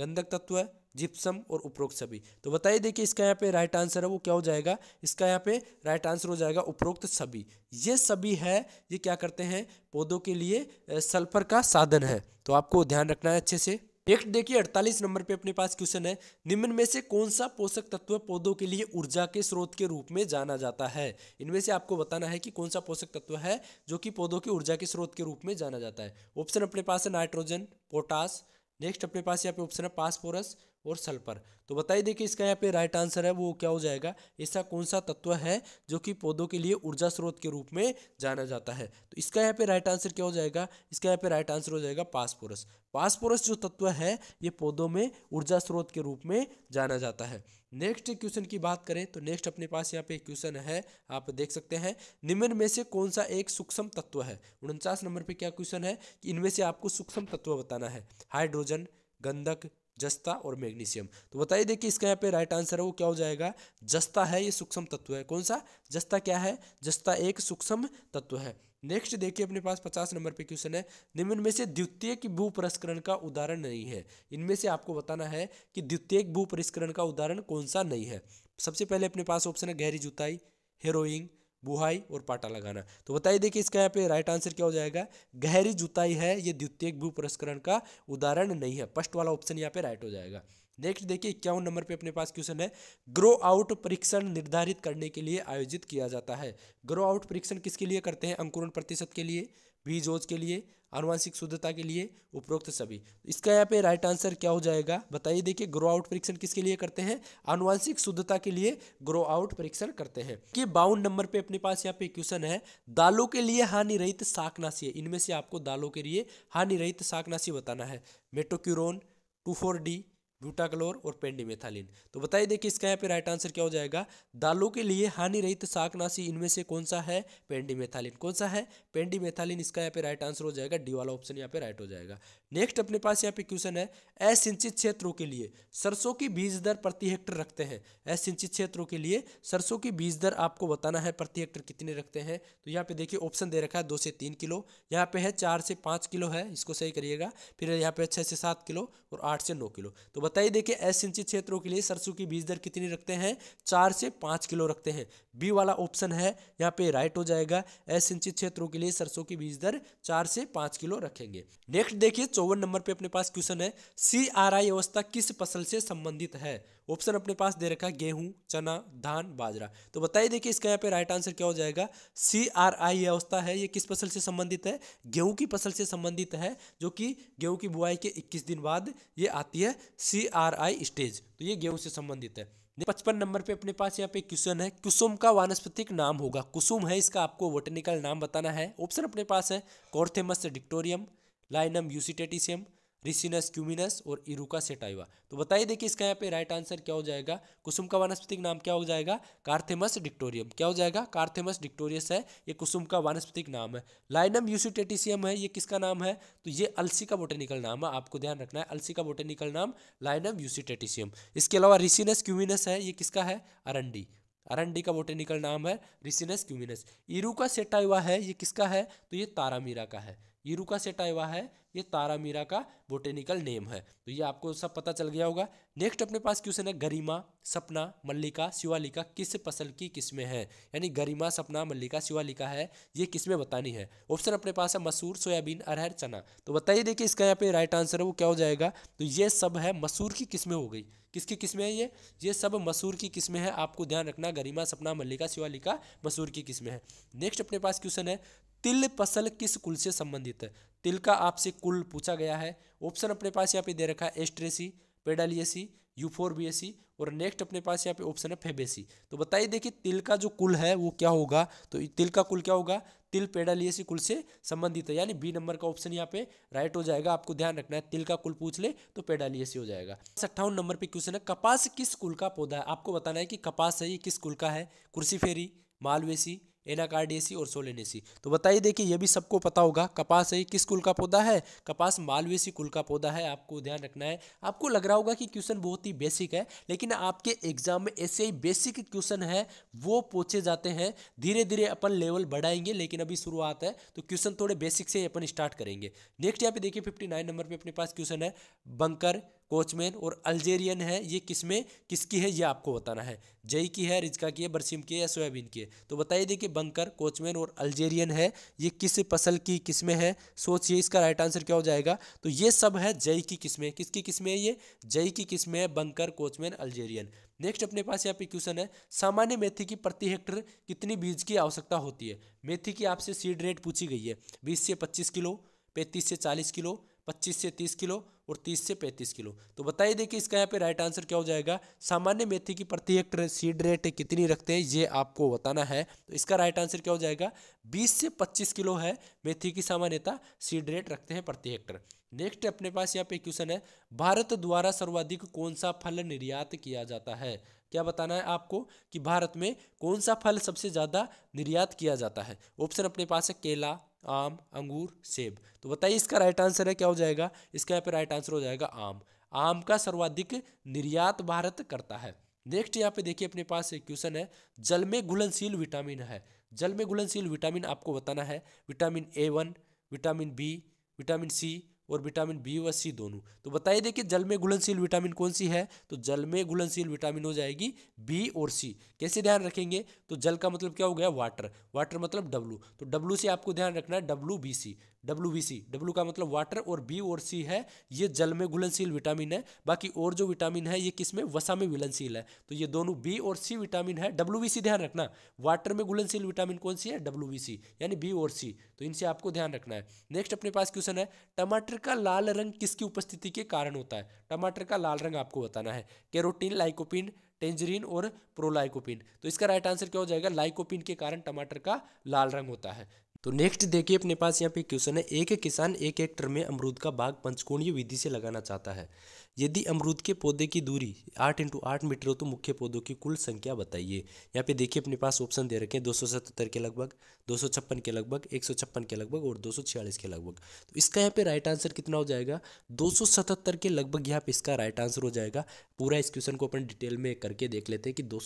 गंधक तत्व जिप्सम और उपरोक्त सभी तो बताइए देखिए इसका यहाँ पे राइट आंसर है वो क्या हो जाएगा इसका यहाँ पे राइट आंसर हो जाएगा उपरोक्त सभी ये सभी है ये क्या करते हैं पौधों के लिए सल्फर का साधन है तो आपको ध्यान रखना है अच्छे से नेक्स्ट देखिए अड़तालीस नंबर पे अपने पास क्वेश्चन है निम्न में से कौन सा पोषक तत्व पौधों के लिए ऊर्जा के स्रोत के रूप में जाना जाता है इनमें से आपको बताना है कि कौन सा पोषक तत्व है जो कि पौधों के ऊर्जा के स्रोत के रूप में जाना जाता है ऑप्शन अपने पास है नाइट्रोजन पोटास नेक्स्ट अपने पास यहाँ पे ऑप्शन है पासपोरस और सल्फर तो बताइए देखिए इसका यहाँ पे राइट आंसर है वो क्या हो जाएगा ऐसा कौन सा तत्व है जो कि पौधों के लिए ऊर्जा स्रोत के रूप में जाना जाता है तो इसका यहाँ पे राइट आंसर क्या हो जाएगा इसका यहाँ पे राइट आंसर हो जाएगा पासपोरस पासपोरस जो तत्व है ये पौधों में ऊर्जा स्रोत के रूप में जाना जाता है नेक्स्ट क्वेश्चन की बात करें तो नेक्स्ट अपने पास यहाँ पे क्वेश्चन है आप देख सकते हैं निम्न में से कौन सा एक सूक्ष्म तत्व है उनचास नंबर पर क्या क्वेश्चन है कि इनमें से आपको सूक्ष्म तत्व बताना है हाइड्रोजन गंधक जस्ता और मैग्नीशियम तो बताइए देखिए इसका यहाँ पे राइट आंसर है वो क्या हो जाएगा जस्ता है ये सूक्ष्म तत्व है कौन सा जस्ता क्या है जस्ता एक सूक्ष्म तत्व है नेक्स्ट देखिए अपने पास पचास नंबर पे क्वेश्चन है निम्न में से द्वितीय की भू परिष्करण का उदाहरण नहीं है इनमें से आपको बताना है कि द्वितीय भू परिष्करण का उदाहरण कौन सा नहीं है सबसे पहले अपने पास ऑप्शन है गहरी जुताई हेरोइंग बुहाई और पाटा लगाना तो बताइए देखिए इसका यहाँ पे राइट आंसर क्या हो जाएगा गहरी जुताई है ये द्वितीय भू पुरस्करण का उदाहरण नहीं है फर्स्ट वाला ऑप्शन यहाँ पे राइट हो जाएगा नेक्स्ट देखिए इक्यावन नंबर पे अपने पास क्वेश्चन है ग्रो आउट परीक्षण निर्धारित करने के लिए आयोजित किया जाता है ग्रो आउट परीक्षण किसके लिए करते हैं अंकुरण प्रतिशत के लिए भी ओज के लिए अनुवांशिक शुद्धता के लिए उपरोक्त सभी तो इसका यहाँ पे राइट आंसर क्या हो जाएगा बताइए देखिए ग्रो आउट परीक्षण किसके लिए करते हैं अनुवांशिक शुद्धता के लिए ग्रो आउट परीक्षण करते हैं कि बावन नंबर पे अपने पास यहाँ पे क्वेश्चन है दालों के लिए हानि रहित शाकनाशी इनमें से आपको दालों के लिए हानि रहित शाकनाशी बताना है metoxuron two four D butachlor और पेंडीमेथालिन तो बताइए देखिए इसका यहाँ पे राइट आंसर क्या हो जाएगा दालों के लिए हानि रहित शाकनाशी इनमें से कौन सा है पेंडीमेथालिन कौन सा है पेंडीमेथालिन इसका यहाँ पे राइट आंसर हो जाएगा डी वाला ऑप्शन यहाँ पे राइट हो जाएगा नेक्स्ट अपने पास यहाँ पे क्वेश्चन है असिंचित क्षेत्रों के लिए सरसों की बीज दर प्रति हेक्टर रखते हैं असिंचित क्षेत्रों के लिए सरसों की बीज दर आपको बताना है प्रति हेक्टर कितने रखते हैं तो यहाँ पे देखिए ऑप्शन दे रखा है दो से तीन किलो यहाँ पे है चार से पाँच किलो है इसको सही करिएगा फिर यहाँ पे छः से सात किलो और आठ से नौ किलो तो बताइए देखिए असिंचित क्षेत्रों के लिए सरसों की बीज दर कितनी रखते हैं चार से पाँच किलो रखते हैं बी वाला ऑप्शन है यहाँ पे राइट हो जाएगा असिंचित क्षेत्रों के लिए सरसों की बीज दर चार से पाँच किलो रखेंगे नेक्स्ट देखिए चौवन नंबर पे अपने पास क्वेश्चन है सी आर आई अवस्था किस फसल से संबंधित है ऑप्शन अपने पास दे रखा है गेहूँ चना धान बाजरा तो बताइए देखिए इसका यहाँ पे राइट आंसर क्या हो जाएगा सी आर आई अवस्था है ये किस फसल से संबंधित है गेहूँ की फसल से संबंधित है जो कि गेहूँ की बुआई के इक्कीस दिन बाद ये आती है सी आर आई स्टेज तो ये गेहूं से संबंधित है पचपन नंबर पे अपने पास यहाँ पे क्वेश्चन है कुसुम का वानस्पतिक नाम होगा कुसुम है इसका आपको वोटनिकल नाम बताना है ऑप्शन अपने पास है कॉर्थेमस डिक्टोरियम लाइनम यूसीटेटिसियम रिसिनस क्यूमिनस और इरुका सेटाइवा तो बताइए देखिए इसका यहाँ पे राइट आंसर क्या हो जाएगा कुसुम का वनस्पतिक नाम क्या हो जाएगा कार्थेमस डिक्टोरियम क्या हो जाएगा कार्थेमस डिक्टोरियस है ये कुसुम का वनस्पतिक नाम है लाइनम यूसिटेटिसियम है ये किसका नाम है तो ये अलसी का बोटेनिकल नाम है आपको ध्यान रखना है अलसी का बोटेनिकल नाम लाइनम यूसिटेटिसियम इसके अलावा रिसिनस क्यूमिनस है ये किसका है अरंडी अरंडी का बोटेनिकल नाम है रिसिनस क्यूमिनस इरुका सेटाइवा है ये किसका है तो ये तारामीरा का है इरुका सेटाइवा है ये तारा मीरा का बोटेनिकल नेम है तो ये आपको सब पता चल गया होगा नेक्स्ट अपने पास क्वेश्चन है गरिमा सपना मल्लिका शिवालिका किस फसल की किस्में हैं यानी गरिमा सपना मल्लिका शिवालिका है ये किस्में बतानी है ऑप्शन अपने पास है मसूर सोयाबीन अरहर चना तो बताइए देखिए इसका यहाँ पे राइट आंसर है वो क्या हो जाएगा तो ये सब है मसूर की किस्में हो गई किसकी किस्में है ये ये सब मसूर की किस्में हैं आपको ध्यान रखना गरिमा सपना मल्लिका शिवालिका मसूर की किस्में हैं नेक्स्ट अपने पास क्वेश्चन है तिल फसल किस कुल से संबंधित है तिल का आपसे कुल पूछा गया है ऑप्शन अपने पास यहाँ पे दे रखा है एस्ट्रेसी पेडालियसी यूफोर बीएसी और नेक्स्ट अपने पास यहाँ पे ऑप्शन है फेबेसी तो बताइए देखिए तिल का जो कुल है वो क्या होगा तो तिल का कुल क्या होगा तिल पेडालियसी कुल से संबंधित है यानी बी नंबर का ऑप्शन यहाँ पे राइट हो जाएगा आपको ध्यान रखना है तिल का कुल पूछ ले तो पेडालियसी हो जाएगा अट्ठावन नंबर पे क्वेश्चन है कपास किस कुल का पौधा है आपको बताना है कि कपास है ये किस कुल का है फेरी मालवेसी एनाकार्डेसी और सोलेनेसी तो बताइए देखिए ये भी सबको पता होगा कपास है किस कुल का पौधा है कपास मालवेसी कुल का पौधा है आपको ध्यान रखना है आपको लग रहा होगा कि क्वेश्चन बहुत ही बेसिक है लेकिन आपके एग्जाम में ऐसे ही बेसिक क्वेश्चन है वो पूछे जाते हैं धीरे धीरे अपन लेवल बढ़ाएंगे लेकिन अभी शुरुआत है तो क्वेश्चन थोड़े बेसिक से अपन स्टार्ट करेंगे नेक्स्ट यहाँ पे देखिए फिफ्टी नंबर पर अपने पास क्वेश्चन है बंकर कोचमैन और अल्जेरियन है ये किस में किसकी है ये आपको बताना है जई की है रिजका की है बरसीम की है या सोयाबीन की है तो बताइए देखिए बंकर कोचमैन और अल्जेरियन है ये किस फसल की किस्में है सोचिए इसका राइट आंसर क्या हो जाएगा तो ये सब है जई की किस्में किसकी किस्में है ये जई की किस्में है बंकर कोचमैन अल्जेरियन नेक्स्ट अपने पास यहाँ पे क्वेश्चन है सामान्य मेथी की प्रति हेक्टर कितनी बीज की आवश्यकता होती है मेथी की आपसे सीड रेट पूछी गई है बीस से पच्चीस किलो पैंतीस से चालीस किलो पच्चीस से तीस किलो और तीस से पैंतीस किलो तो बताइए देखिए इसका यहाँ पे राइट आंसर क्या हो जाएगा सामान्य मेथी की प्रति हेक्टर सीड रेट कितनी रखते हैं ये आपको बताना है तो इसका राइट आंसर क्या हो जाएगा बीस से पच्चीस किलो है मेथी की सामान्यता सीड रेट रखते हैं प्रति हेक्टर नेक्स्ट अपने पास यहाँ पे क्वेश्चन है भारत द्वारा सर्वाधिक कौन सा फल निर्यात किया जाता है क्या बताना है आपको कि भारत में कौन सा फल सबसे ज़्यादा निर्यात किया जाता है ऑप्शन अपने पास है केला आम अंगूर सेब तो बताइए इसका राइट आंसर है क्या हो जाएगा इसका यहाँ पे राइट आंसर हो जाएगा आम आम का सर्वाधिक निर्यात भारत करता है नेक्स्ट यहाँ पे देखिए अपने पास एक क्वेश्चन है जल में घुलनशील विटामिन है जल में घुलनशील विटामिन आपको बताना है vitamin A one vitamin B vitamin C और विटामिन बी व सी दोनों तो बताइए देखिए जल में घुलनशील विटामिन कौन सी है तो जल में घुलनशील विटामिन हो जाएगी बी और सी कैसे ध्यान रखेंगे तो जल का मतलब क्या हो गया वाटर वाटर मतलब डब्लू तो डब्लू से आपको ध्यान रखना है डब्लू बी सी डब्ल्यू का मतलब वाटर और बी और सी है ये जल में घुलनशील विटामिन है बाकी और जो विटामिन है ये किस में वसा में घुलनशील है तो ये दोनों बी और सी विटामिन है डब्ल्यू ध्यान रखना वाटर में घुलनशील विटामिन कौन सी है डब्ल्यू यानी बी और सी तो इनसे आपको ध्यान रखना है नेक्स्ट अपने पास क्वेश्चन है टमाटर का लाल रंग किसकी उपस्थिति के कारण होता है टमाटर का लाल रंग आपको बताना है कैरोटीन लाइकोपिन टेंजरीन और प्रोलाइकोपिन तो इसका राइट आंसर क्या हो जाएगा लाइकोपिन के कारण टमाटर का लाल रंग होता है तो नेक्स्ट देखिए अपने पास यहाँ पे क्वेश्चन है एक किसान एक हेक्टर में अमरूद का बाग पंचकोणीय विधि से लगाना चाहता है यदि अमरूद के पौधे की दूरी आठ इंटू आठ मीटर हो तो मुख्य पौधों की कुल संख्या बताइए यहाँ पे देखिए अपने पास ऑप्शन दे रखे हैं दो के लगभग दो के लगभग एक के लगभग और दो के लगभग तो इसका यहाँ पे राइट आंसर कितना हो जाएगा दो के लगभग यहाँ पे इसका राइट आंसर हो जाएगा पूरा इस क्वेश्चन को अपन डिटेल में करके देख लेते हैं कि दो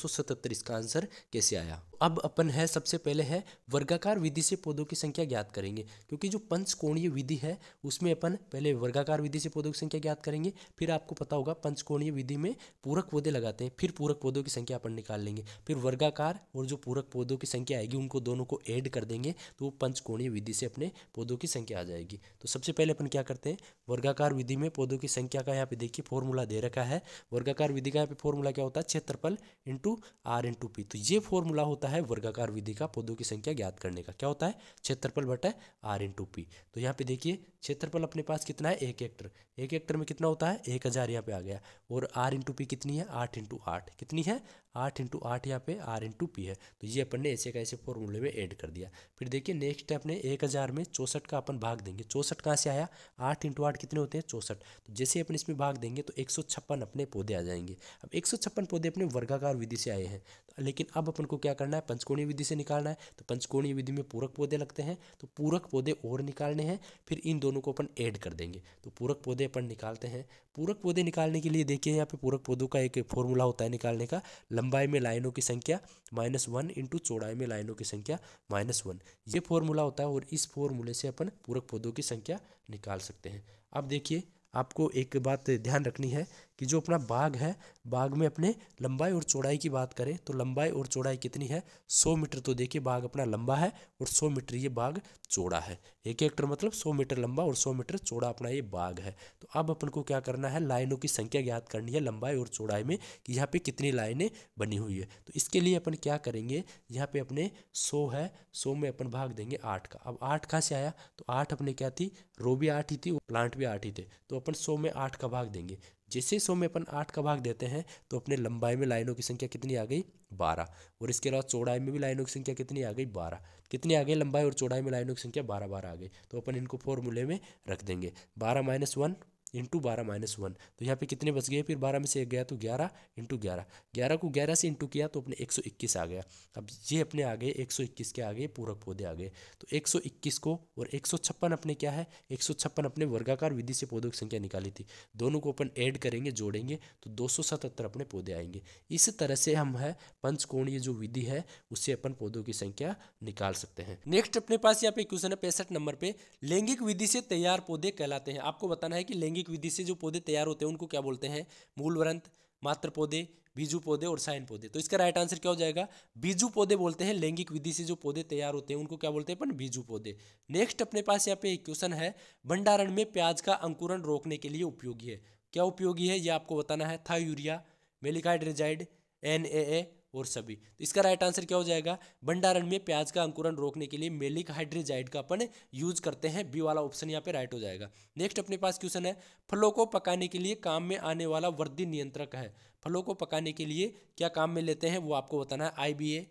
इसका आंसर कैसे आया अब अपन है सबसे पहले है वर्गाकार विधि से पौधों की संख्या ज्ञात करेंगे क्योंकि जो पंचकोणीय विधि है उसमें अपन पहले वर्गाकार विधि से पौधों की संख्या ज्ञात करेंगे फिर आपको पता होगा पंचकोणीय विधि में पूरक पौधे लगाते हैं फिर पूरक पौधों की संख्या अपन निकाल लेंगे फिर वर्गाकार और जो पूरक पौधों की संख्या आएगी उनको दोनों को एड ऐड कर देंगे तो वो पंचकोणीय विधि से अपने पौधों की संख्या आ जाएगी तो सबसे पहले अपन क्या करते हैं वर्गाकार विधि में पौधों की संख्या का यहाँ पे देखिए फॉर्मूला दे रखा है वर्गाकार विधि का यहाँ पे फॉर्मूला क्या होता है क्षेत्रफल इंटू आर इंटू पी तो ये फॉर्मूला होता है वर्गाकार विधि का पौधों की संख्या ज्ञात करने का क्या होता है क्षेत्रफल बटा आर इंटू पी तो यहाँ पे देखिए क्षेत्रफल अपने पास कितना है एक हेक्टर एक हेक्टर में कितना होता है एक हज़ार यहाँ पे आ गया और आर इंटू पी कितनी है आठ इंटू आठ कितनी है आठ इंटू आठ यहाँ पे आर इंटू पी है तो ये अपन ने ऐसे का ऐसे फॉर्मूले में ऐड कर दिया फिर देखिए नेक्स्ट अपने एक हज़ार में चौसठ का अपन भाग देंगे चौसठ कहाँ से आया आठ इंटू आठ कितने होते हैं चौसठ तो जैसे अपन इसमें भाग देंगे तो एक सौ छप्पन अपने पौधे आ जाएंगे अब एक सौ छप्पन पौधे अपने वर्गाकार विधि से आए हैं तो लेकिन अब अपन को क्या करना है पंचकोणीय विधि से निकालना है तो पंचकोणीय विधि में पूरक पौधे लगते हैं तो पूरक पौधे और निकालने हैं फिर इन दोनों दोनों को अपन ऐड कर देंगे तो पूरक पौधे अपन निकालते हैं पूरक पौधे निकालने के लिए देखिए यहाँ पे पूरक पौधों का एक फॉर्मूला होता है निकालने का लंबाई में लाइनों की संख्या माइनस वन इंटू चौड़ाई में लाइनों की संख्या माइनस वन ये फॉर्मूला होता है और इस फॉर्मूले से अपन पूरक पौधों की संख्या निकाल सकते हैं अब देखिए आपको एक बात ध्यान रखनी है कि जो अपना बाग है बाग में अपने लंबाई और चौड़ाई की बात करें तो लंबाई और चौड़ाई कितनी है सौ मीटर तो देखिए बाग अपना लंबा है और सौ मीटर ये बाग चौड़ा है एक हेक्टर मतलब सौ मीटर लंबा और सौ मीटर चौड़ा अपना ये बाग है तो अब अपन को क्या करना है लाइनों की संख्या ज्ञात करनी है लंबाई और चौड़ाई में कि यहाँ पर कितनी लाइनें बनी हुई है तो इसके लिए अपन क्या करेंगे यहाँ पर अपने सौ है सौ में अपन भाग देंगे आठ का अब आठ कहाँ से आया तो आठ अपने क्या थी रो भी आठ ही थी प्लांट भी आठ ही थे तो अपन सौ में आठ का भाग देंगे जैसे सौ में अपन आठ का भाग देते हैं तो अपने लंबाई में लाइनों की संख्या कितनी आ गई बारह और इसके अलावा चौड़ाई में भी लाइनों की संख्या कितनी आ गई बारह कितनी आ गई लंबाई और चौड़ाई में लाइनों की संख्या बारह बारह आ गई तो अपन इनको फॉर्मूले में रख देंगे बारह माइनस वन इंटू बारह माइनस वन तो यहाँ पे कितने बच गए फिर बारह में से एक गया तो ग्यारह इंटू ग्यारह ग्यारह को ग्यारह से इंटू किया तो अपने एक सौ इक्कीस आ गया अब ये अपने आ गए एक सौ इक्कीस के आगे पूरक पौधे आ गए तो एक सौ इक्कीस को और एक सौ छप्पन अपने क्या है एक सौ छप्पन अपने वर्गाकार विधि से पौधों की संख्या निकाली थी दोनों को अपन ऐड करेंगे जोड़ेंगे तो दो सौ सतहत्तर अपने पौधे आएंगे इस तरह से हम है पंचकोणीय जो विधि है उससे अपन पौधों की संख्या निकाल सकते हैं नेक्स्ट अपने पास यहाँ पे क्वेश्चन है पैंसठ नंबर पे लैंगिक विधि से तैयार पौधे कहलाते हैं आपको बताना है कि लैंगिक वैज्ञानिक विधि से जो पौधे तैयार होते हैं उनको क्या बोलते हैं मूल मूलव्रंत मात्र पौधे बीजू पौधे और साइन पौधे तो इसका राइट आंसर क्या हो जाएगा बीजू पौधे बोलते हैं लैंगिक विधि से जो पौधे तैयार होते हैं उनको क्या बोलते हैं अपन बीजू पौधे नेक्स्ट अपने पास यहाँ पे एक क्वेश्चन है भंडारण में प्याज का अंकुरण रोकने के लिए उपयोगी है क्या उपयोगी है ये आपको बताना है था यूरिया मेलिकाइड रेजाइड एन ए ए और सभी तो इसका राइट आंसर क्या हो जाएगा भंडारण में प्याज का अंकुरण रोकने के लिए मेलिक हाइड्रेजाइड का अपन यूज करते हैं बी वाला ऑप्शन यहाँ पे राइट हो जाएगा नेक्स्ट अपने पास क्वेश्चन है फलों को पकाने के लिए काम में आने वाला वर्दी नियंत्रक है फलों को पकाने के लिए क्या काम में लेते हैं वो आपको बताना है I B A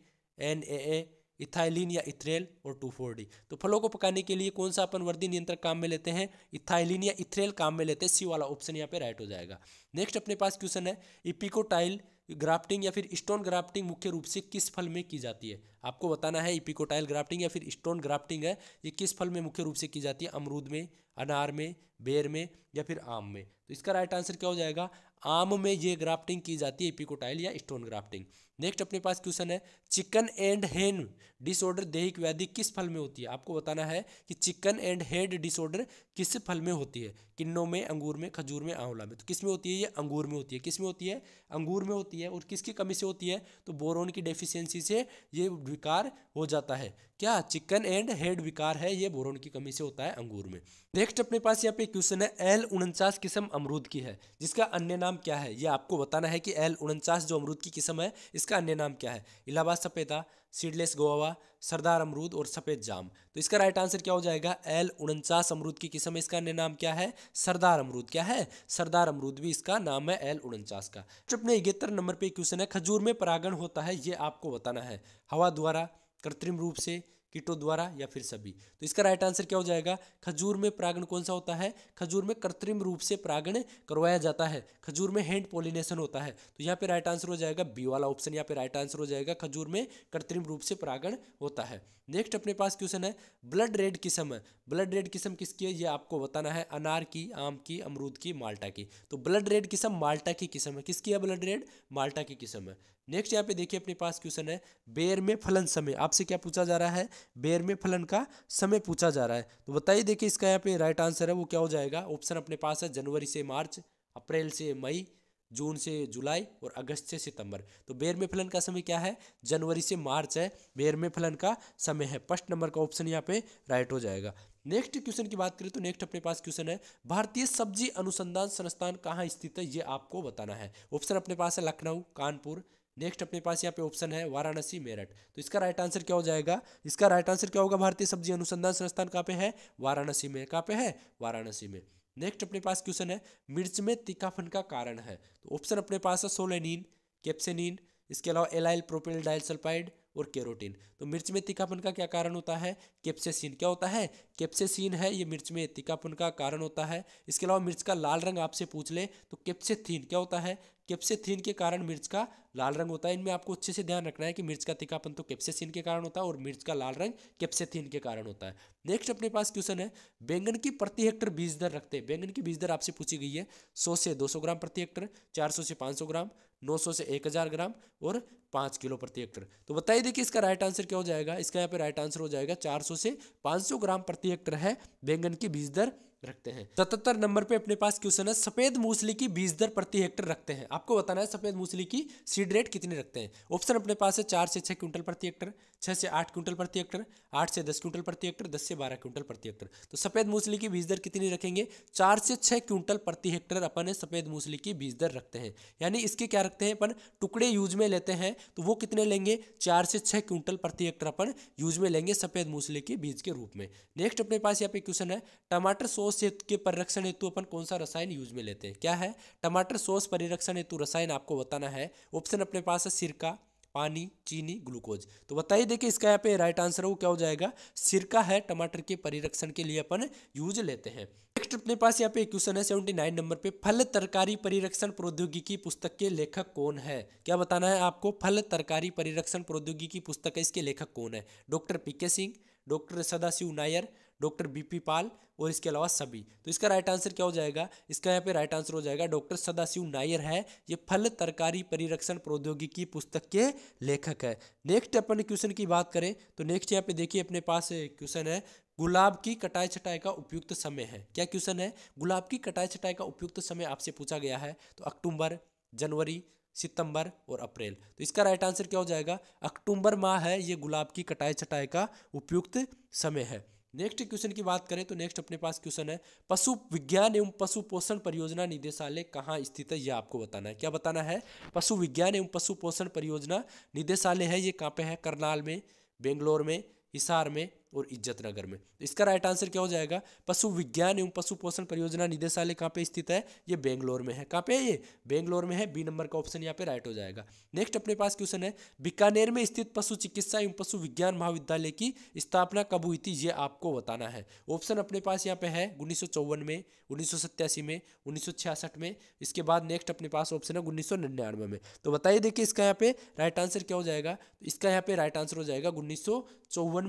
N A A ethylene या इथरेल और टू फोर डी तो फलों को पकाने के लिए कौन सा अपन वर्दी नियंत्रक काम में लेते हैं इथाइलिन या इथरेल काम में लेते हैं सी वाला ऑप्शन यहाँ पे राइट हो जाएगा नेक्स्ट अपने पास क्वेश्चन है इपिकोटाइल ग्राफ्टिंग या फिर स्टोन ग्राफ्टिंग मुख्य रूप से किस फल में की जाती है आपको बताना है इपिकोटाइल ग्राफ्टिंग या फिर स्टोन ग्राफ्टिंग है ये किस फल में मुख्य रूप से की जाती है अमरूद में अनार में बेर में या फिर आम में तो इसका राइट आंसर क्या हो जाएगा आम में ये ग्राफ्टिंग की जाती है इपिकोटाइल या स्टोन ग्राफ्टिंग नेक्स्ट अपने पास क्वेश्चन है चिकन एंड हेन डिसऑर्डर देहिक व्याधि किस फल में होती है आपको बताना है कि चिकन एंड हेड डिसऑर्डर किस फल में होती है किन्नों में अंगूर में खजूर में आंवला में तो किस में होती है ये अंगूर में होती है किस में होती है अंगूर में होती है और किसकी कमी से होती है तो बोरोन की डेफिशिएंसी से ये विकार हो जाता है क्या चिकन एंड हेड विकार है ये बोरोन की कमी से होता है अंगूर में नेक्स्ट अपने पास यहाँ पे क्वेश्चन है एल उनचास किस्म अमरूद की है जिसका अन्य नाम क्या है ये आपको बताना है कि एल उनचास जो अमरूद की किस्म है इस इसका अन्य नाम क्या है इलाहाबाद सपेता सीडलेस गोवा सरदार अमरूद और सफ़ेद जाम तो इसका राइट आंसर क्या हो जाएगा एल उनचास अमरूद की किस्म इसका अन्य नाम क्या है सरदार अमरूद क्या है सरदार अमरूद भी इसका नाम है एल उनचास का अपने इकहत्तर नंबर पे क्वेश्चन है खजूर में परागण होता है ये आपको बताना है हवा द्वारा कृत्रिम रूप से कीटों द्वारा या फिर सभी तो इसका राइट आंसर क्या हो जाएगा खजूर में परागण कौन सा होता है खजूर में कृत्रिम रूप से परागण करवाया जाता है खजूर में हैंड पोलिनेशन होता है तो यहाँ पे राइट आंसर हो जाएगा बी वाला ऑप्शन यहाँ पे राइट आंसर हो जाएगा खजूर में कृत्रिम रूप से परागण होता है नेक्स्ट अपने पास क्वेश्चन है ब्लड रेड किस्म ब्लड रेड किस्म किसकी है ये आपको बताना है अनार की आम की अमरूद की माल्टा की तो ब्लड रेड किस्म माल्टा की किस्म है किसकी है ब्लड रेड माल्टा की किस्म है नेक्स्ट यहाँ पे देखिए अपने पास क्वेश्चन है बेर में फलन समय आपसे क्या पूछा जा रहा है बेर में फलन का समय पूछा जा रहा है तो बताइए देखिए इसका यहाँ पे राइट आंसर है वो क्या हो जाएगा ऑप्शन अपने पास है जनवरी से मार्च अप्रैल से मई जून से जुलाई और अगस्त से सितंबर तो बेर में फलन का समय क्या है जनवरी से मार्च है बेर में फलन का समय है फर्स्ट नंबर का ऑप्शन यहाँ पे राइट हो जाएगा नेक्स्ट क्वेश्चन की बात करें तो नेक्स्ट अपने पास क्वेश्चन है भारतीय सब्जी अनुसंधान संस्थान कहाँ स्थित है ये आपको बताना है ऑप्शन अपने पास है लखनऊ कानपुर नेक्स्ट अपने पास यहाँ पे ऑप्शन है वाराणसी मेरठ तो इसका राइट आंसर क्या हो जाएगा इसका राइट आंसर क्या होगा भारतीय सब्जी अनुसंधान संस्थान कहाँ पे है वाराणसी में कहाँ पे है वाराणसी में नेक्स्ट अपने पास क्वेश्चन है मिर्च में तीखापन का कारण है तो ऑप्शन अपने पास है सोलेनिन कैप्सेनिन इसके अलावा एलाइल प्रोपेल डाइल सल्फाइड और केरोटीन तो मिर्च में तीखापन का क्या कारण होता है कैप्सेसिन क्या होता है कैप्सेसिन है ये मिर्च में तीखापन का कारण होता है इसके अलावा मिर्च का लाल रंग आपसे पूछ ले तो कैप्सेथीन क्या होता है कैप्सेथिन के कारण मिर्च का लाल रंग होता है इनमें आपको अच्छे से ध्यान रखना है कि मिर्च का तीखापन तो कैप्सेसिन के कारण होता है और मिर्च का लाल रंग कैप्सेथिन के कारण होता है नेक्स्ट अपने पास क्वेश्चन है बैंगन की प्रति हेक्टर बीज दर रखते हैं बैंगन की बीज दर आपसे पूछी गई है सौ से दो सौ ग्राम प्रति हेक्टर चार सौ से पाँच सौ ग्राम नौ सौ से एक हज़ार ग्राम और पाँच किलो प्रति हेक्टर तो बताइए देखिए इसका राइट आंसर क्या हो जाएगा इसका यहाँ पे राइट आंसर हो जाएगा चार सौ से पाँच सौ ग्राम प्रति हेक्टर है बैंगन की बीज दर रखते हैं सतहत्तर नंबर पे अपने पास क्वेश्चन है सफेद मूसली की बीज दर प्रति हेक्टर रखते हैं आपको बताना है सफेद मूसली की सीड रेट कितनी रखते हैं ऑप्शन अपने पास है चार से छह क्विंटल प्रति हेक्टर छह से आठ क्विंटल प्रति हेक्टर आठ से दस क्विंटल प्रति हेक्टर दस से बारह क्विंटल प्रति हेक्टर तो सफेद मूसली की बीज दर कितनी रखेंगे चार से छह क्विंटल प्रति हेक्टर अपन सफेद मूसली की बीज दर रखते हैं यानी इसके क्या रखते हैं अपन टुकड़े यूज में लेते हैं तो वो कितने लेंगे चार से छह क्विंटल प्रति हेक्टर अपन यूज में लेंगे सफेद मूसली के बीज के रूप में नेक्स्ट अपने पास यहाँ पे क्वेश्चन है टमाटर सौ सॉस के परिरक्षण हेतु अपन कौन सा रसायन यूज में लेते हैं क्या है टमाटर सॉस परिरक्षण हेतु रसायन आपको बताना है ऑप्शन अपने पास है सिरका पानी चीनी ग्लूकोज तो बताइए देखिए इसका यहाँ पे राइट आंसर वो क्या हो जाएगा सिरका है टमाटर के परिरक्षण के लिए अपन यूज लेते हैं नेक्स्ट अपने पास यहाँ पे क्वेश्चन है सेवेंटी नाइन नंबर पे फल तरकारी परिरक्षण प्रौद्योगिकी पुस्तक के लेखक कौन है क्या बताना है आपको फल तरकारी परिरक्षण प्रौद्योगिकी पुस्तक इसके लेखक कौन है doctor P Singh doctor Sadashiv Nair doctor BP Pal और इसके अलावा सभी तो इसका राइट आंसर क्या हो जाएगा इसका यहाँ पे राइट आंसर हो जाएगा डॉक्टर सदाशिव नायर है ये फल तरकारी परिरक्षण प्रौद्योगिकी पुस्तक के लेखक है नेक्स्ट अपन क्वेश्चन की बात करें तो नेक्स्ट यहाँ पे देखिए अपने पास क्वेश्चन है गुलाब की कटाई छटाई का उपयुक्त समय है क्या क्वेश्चन है गुलाब की कटाई छटाई का उपयुक्त समय आपसे पूछा गया है तो अक्टूबर जनवरी सितंबर और अप्रैल तो इसका राइट आंसर क्या हो जाएगा अक्टूबर माह है ये गुलाब की कटाई छटाई का उपयुक्त समय है नेक्स्ट क्वेश्चन की बात करें तो नेक्स्ट अपने पास क्वेश्चन है पशु विज्ञान एवं पशु पोषण परियोजना निदेशालय कहाँ स्थित है यह आपको बताना है क्या बताना है पशु विज्ञान एवं पशु पोषण परियोजना निदेशालय है ये कहाँ पे है करनाल में बेंगलोर में हिसार में और इज्जत नगर में तो इसका राइट आंसर क्या हो जाएगा पशु विज्ञान एवं पशु पोषण परियोजना निदेशालय कहाँ पे स्थित है ये बेंगलोर में है कहाँ पे है ये बेंगलोर में है बी नंबर का ऑप्शन यहाँ पे राइट हो जाएगा नेक्स्ट अपने पास क्वेश्चन है बीकानेर में स्थित पशु चिकित्सा एवं पशु विज्ञान महाविद्यालय की स्थापना कब हुई थी ये आपको बताना है ऑप्शन अपने पास यहाँ पे है उन्नीस में उन्नीस में उन्नीस में इसके बाद नेक्स्ट अपने पास ऑप्शन है उन्नीस में तो बताइए देखिए इसका यहाँ पे राइट आंसर क्या हो जाएगा तो इसका यहाँ पे राइट आंसर हो जाएगा उन्नीस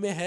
में है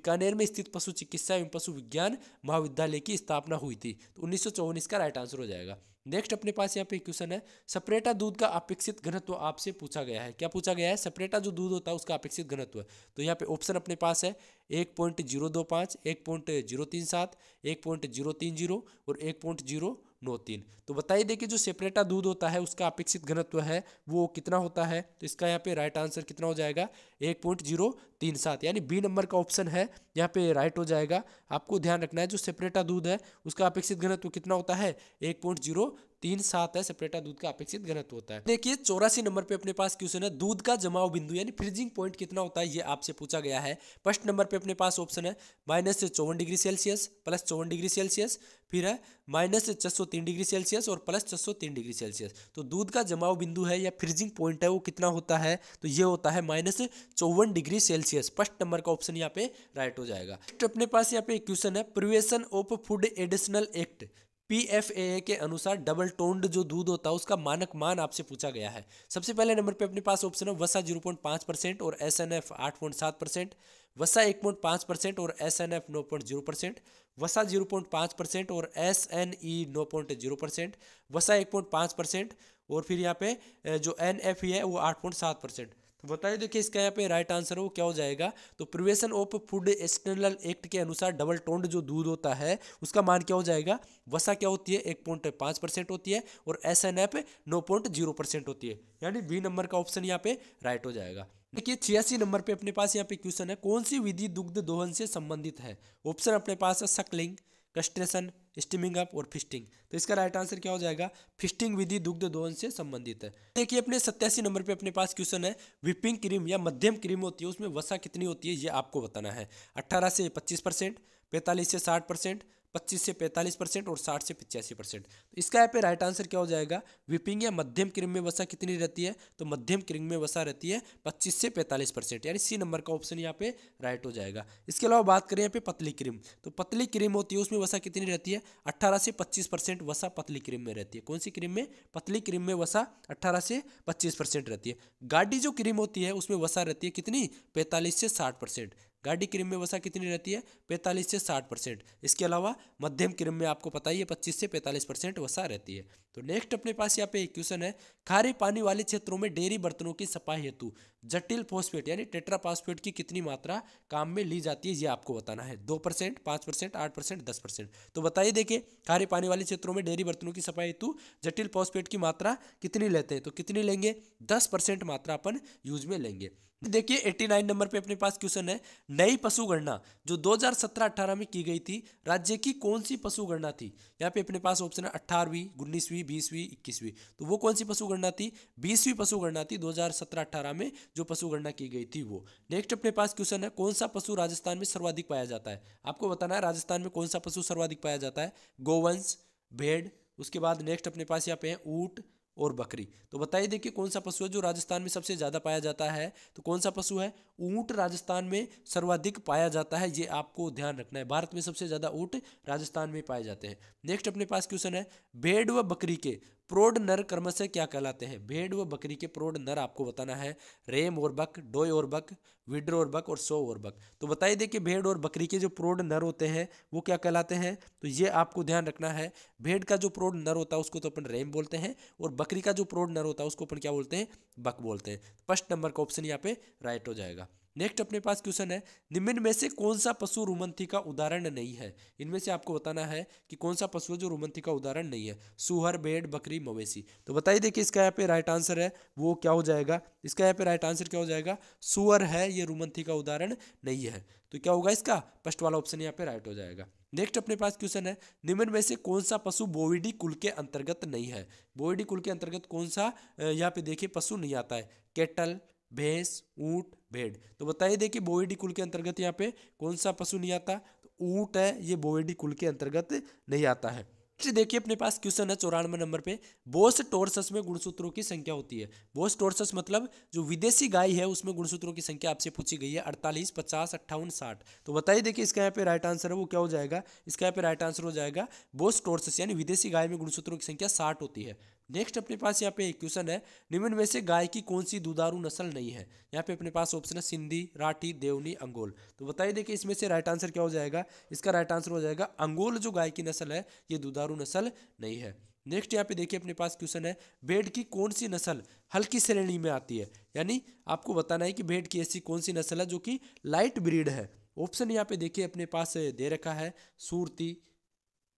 बीकानेर में स्थित पशु चिकित्सा एवं पशु विज्ञान महाविद्यालय की स्थापना हुई थी तो उन्नीस का राइट आंसर हो जाएगा नेक्स्ट अपने पास यहाँ पे क्वेश्चन है सपरेटा दूध का अपेक्षित घनत्व आपसे पूछा गया है क्या पूछा गया है सपरेटा जो दूध होता है उसका अपेक्षित घनत्व तो यहाँ पे ऑप्शन अपने पास है एक पॉइंट जीरो दो पाँच एक पॉइंट जीरो तीन सात एक पॉइंट जीरो तीन जीरो और एक पॉइंट जीरो नौ तीन तो बताइए देखिए जो सेपरेटा दूध होता है उसका अपेक्षित घनत्व है वो कितना होता है तो इसका यहाँ पे राइट आंसर कितना हो जाएगा एक पॉइंट जीरो तीन सात यानी बी नंबर का ऑप्शन है यहाँ पे राइट हो जाएगा आपको ध्यान रखना है जो सेपरेटा दूध है उसका अपेक्षित घनत्व कितना होता है एक पॉइंट जीरो तीन सात है सेपरेटा दूध का अपेक्षित घनत्व होता है देखिए चौरासी नंबर पे अपने पास क्वेश्चन है दूध का जमाव बिंदु यानी फ्रीजिंग पॉइंट कितना होता है ये आपसे पूछा गया है फर्स्ट नंबर पे अपने पास ऑप्शन है माइनस चौवन डिग्री सेल्सियस प्लस चौवन डिग्री सेल्सियस फिर है माइनस छः डिग्री सेल्सियस और प्लस छः डिग्री सेल्सियस तो दूध का जमाव बिंदु है या फ्रीजिंग पॉइंट है वो कितना होता है तो ये होता है माइनस चौवन डिग्री सेल्सियस फर्स्ट नंबर का ऑप्शन यहाँ पे राइट हो जाएगा तो अपने पास यहाँ पे क्वेश्चन है prevention of food additional act PFAA के अनुसार डबल टोन्ड जो दूध होता है उसका मानक मान आपसे पूछा गया है सबसे पहले नंबर पे अपने पास ऑप्शन है वसा जीरो पॉइंट पांच परसेंट और एस एन एफ आठ पॉइंट सात परसेंट वसा एक पॉइंट पांच परसेंट और एस एन एफ नौ पॉइंट जीरो परसेंट वसा जीरो पॉइंट पाँच परसेंट और एस एन ई नौ पॉइंट जीरो परसेंट वसा एक पॉइंट पाँच परसेंट और फिर यहाँ पे जो एन एफ ई है वो आठ पॉइंट सात परसेंट तो बताइए देखिए इसका यहाँ पे राइट आंसर हो क्या हो जाएगा तो prevention of food external act के अनुसार डबल टोंड जो दूध होता है उसका मान क्या हो जाएगा वसा क्या होती है एक पॉइंट पाँच परसेंट होती है और एस एन एफ नौ पॉइंट जीरो परसेंट होती है यानी बी नंबर का ऑप्शन यहाँ पे राइट हो जाएगा देखिए छियासी नंबर पे अपने पास यहाँ पे क्वेश्चन है कौन सी विधि दुग्ध दोहन से संबंधित है ऑप्शन अपने पास है सकलिंग कस्ट्रेशन स्टीमिंग अप और फिस्टिंग तो इसका राइट आंसर क्या हो जाएगा फिस्टिंग विधि दुग्ध दोहन से संबंधित है देखिए अपने सत्यासी नंबर पे अपने पास क्वेश्चन है विपिंग क्रीम या मध्यम क्रीम होती है उसमें वसा कितनी होती है ये आपको बताना है अट्ठारह से पच्चीस परसेंट पैंतालीस से साठ परसेंट 25 से 45 परसेंट और 60 से पिचासी परसेंट तो इसका यहाँ पे राइट आंसर क्या हो जाएगा विपिंग या मध्यम क्रिंग में वसा कितनी रहती है तो मध्यम क्रिंग में वसा रहती है 25 से 45 परसेंट यानी सी नंबर का ऑप्शन यहाँ पे राइट हो जाएगा इसके अलावा बात करें यहाँ पे पतली क्रीम तो पतली क्रीम होती है उसमें वसा कितनी रहती है अट्ठारह से पच्चीस परसेंट वसा पतली क्रीम में रहती है कौन सी क्रीम में पतली क्रीम में वसा अट्ठारह से पच्चीस परसेंट रहती है गाढ़ी जो क्रीम होती है उसमें वसा रहती है कितनी पैंतालीस से साठ परसेंट गाढ़ी क्रीम में वसा कितनी रहती है पैंतालीस से साठ परसेंट इसके अलावा मध्यम क्रीम में आपको पता ही है पच्चीस से पैंतालीस परसेंट वसा रहती है तो नेक्स्ट अपने पास यहाँ पे एक क्वेश्चन है खारे पानी वाले क्षेत्रों में डेयरी बर्तनों की सफाई हेतु जटिल फोस्फेट यानी टेट्रापास्फेट की कितनी मात्रा काम में ली जाती है ये आपको बताना है दो परसेंट पाँच परसेंट आठ परसेंट दस परसेंट तो बताइए देखिए खारे पानी वाले क्षेत्रों में डेयरी बर्तनों की सफाई हेतु जटिल फोस्फेट की मात्रा कितनी लेते हैं तो कितनी लेंगे दस परसेंट मात्रा अपन यूज में लेंगे देखिए 89 नंबर पे अपने पास क्वेश्चन है नई पशु गणना जो 2017-18 में की गई थी राज्य की कौन सी पशु गणना थी यहाँ पे अपने पास ऑप्शन है अट्ठारहवीं उन्नीसवीं बीसवीं इक्कीसवीं तो वो कौन सी पशु गणना थी बीसवीं पशु गणना थी 2017-18 में जो पशु गणना की गई थी वो नेक्स्ट अपने पास क्वेश्चन है कौन सा पशु राजस्थान में सर्वाधिक पाया जाता है आपको बताना है राजस्थान में कौन सा पशु सर्वाधिक पाया जाता है गोवंश भेड़ उसके बाद नेक्स्ट अपने पास यहाँ पे है ऊट और बकरी तो बताइए देखिए कौन सा पशु है जो राजस्थान में सबसे ज़्यादा पाया जाता है तो कौन सा पशु है ऊँट राजस्थान में सर्वाधिक पाया जाता है ये आपको ध्यान रखना है भारत में सबसे ज़्यादा ऊँट राजस्थान में पाए जाते हैं नेक्स्ट अपने पास क्वेश्चन है भेड़ व बकरी के प्रोड नर कर्म से क्या कहलाते हैं भेड़ व बकरी के प्रोड नर आपको बताना है रेम और बक डोय और बक विड्र और बक और सो और बक तो बताइए देखिए भेड़ और बकरी के जो प्रोड नर होते हैं वो क्या कहलाते हैं तो ये आपको ध्यान रखना है भेड़ का जो प्रोड नर होता है उसको तो अपन रेम बोलते हैं और बकरी का जो प्रोड नर होता है उसको अपन क्या बोलते हैं बक बोलते हैं फर्स्ट नंबर का ऑप्शन यहाँ पे राइट हो जाएगा नेक्स्ट अपने पास क्वेश्चन है निम्न में से कौन सा पशु रोमंथी का उदाहरण नहीं है इनमें से आपको बताना है कि कौन सा पशु है जो रोमंथी का उदाहरण नहीं है सुहर बेड़ बकरी मवेशी तो बताइए देखिए इसका यहाँ पे राइट आंसर है वो क्या हो जाएगा इसका यहाँ पे राइट आंसर क्या हो जाएगा सुअर है ये रोमंथी का उदाहरण नहीं है तो क्या होगा इसका फर्स्ट वाला ऑप्शन यहाँ पे राइट हो जाएगा नेक्स्ट अपने पास क्वेश्चन है निम्न में से कौन सा पशु बोविडी कुल के अंतर्गत नहीं है बोविडी कुल के अंतर्गत कौन सा यहाँ पे देखिए पशु नहीं आता है केटल भैंस ऊंट भेड़ तो बताइए देखिए बोएडी कुल के अंतर्गत यहाँ पे कौन सा पशु नहीं आता तो ऊँट है ये बोएडी कुल के अंतर्गत नहीं आता है देखिए अपने पास क्वेश्चन है चौरानवे नंबर पे बोस टोर्सस में गुणसूत्रों की संख्या होती है बोस टोर्सस मतलब जो विदेशी गाय है उसमें गुणसूत्रों की संख्या आपसे पूछी गई है अड़तालीस पचास अट्ठावन साठ तो बताइए देखिए इसका यहाँ पे राइट आंसर है वो क्या हो जाएगा इसका यहाँ पे राइट आंसर हो जाएगा बोस टोर्सस यानी विदेशी गाय में गुणसूत्रों की संख्या साठ होती है नेक्स्ट अपने पास यहाँ पे एक क्वेश्चन है निम्न में से गाय की कौन सी दुधारू नस्ल नहीं है यहाँ पे अपने पास ऑप्शन है सिंधी राठी देवनी अंगोल तो बताइए देखिए इसमें से राइट आंसर क्या हो जाएगा इसका राइट आंसर हो जाएगा अंगोल जो गाय की नस्ल है ये दुधारू नस्ल नहीं है नेक्स्ट यहाँ पे देखिए अपने पास क्वेश्चन है भेड़ की कौन सी नस्ल हल्की श्रेणी में आती है यानी आपको बताना है कि भेड़ की ऐसी कौन सी नस्ल है जो कि लाइट ब्रीड है ऑप्शन यहाँ पे देखिए अपने पास दे रखा है सूरती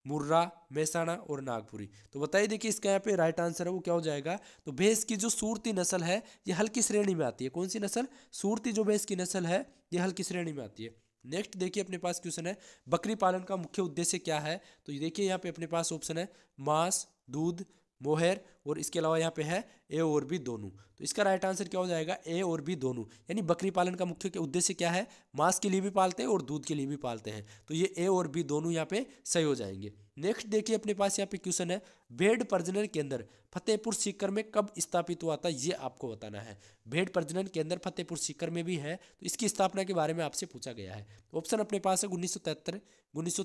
मुर्रा मेहसाणा और नागपुरी तो बताइए देखिए इसका यहाँ पे राइट आंसर है वो क्या हो जाएगा तो भैंस की जो सूरती नस्ल है ये हल्की श्रेणी में आती है कौन सी नस्ल सूरती जो भैंस की नस्ल है ये हल्की श्रेणी में आती है नेक्स्ट देखिए अपने पास क्वेश्चन है बकरी पालन का मुख्य उद्देश्य क्या है तो देखिए यहाँ पे अपने पास ऑप्शन है मांस दूध मोहर और इसके अलावा यहाँ पे है ए और बी दोनों तो इसका राइट आंसर क्या हो जाएगा ए और बी दोनों यानी बकरी पालन का मुख्य उद्देश्य क्या है मांस के लिए भी पालते हैं और दूध के लिए भी पालते हैं तो ये ए और बी दोनों यहाँ पे सही हो जाएंगे नेक्स्ट देखिए अपने पास यहाँ पे क्वेश्चन है भेड़ प्रजनन केंद्र फतेहपुर सीकर में कब स्थापित हुआ था ये आपको बताना है भेड़ प्रजनन केंद्र फतेहपुर सीकर में भी है तो इसकी स्थापना के बारे में आपसे पूछा गया है ऑप्शन अपने पास है उन्नीस सौ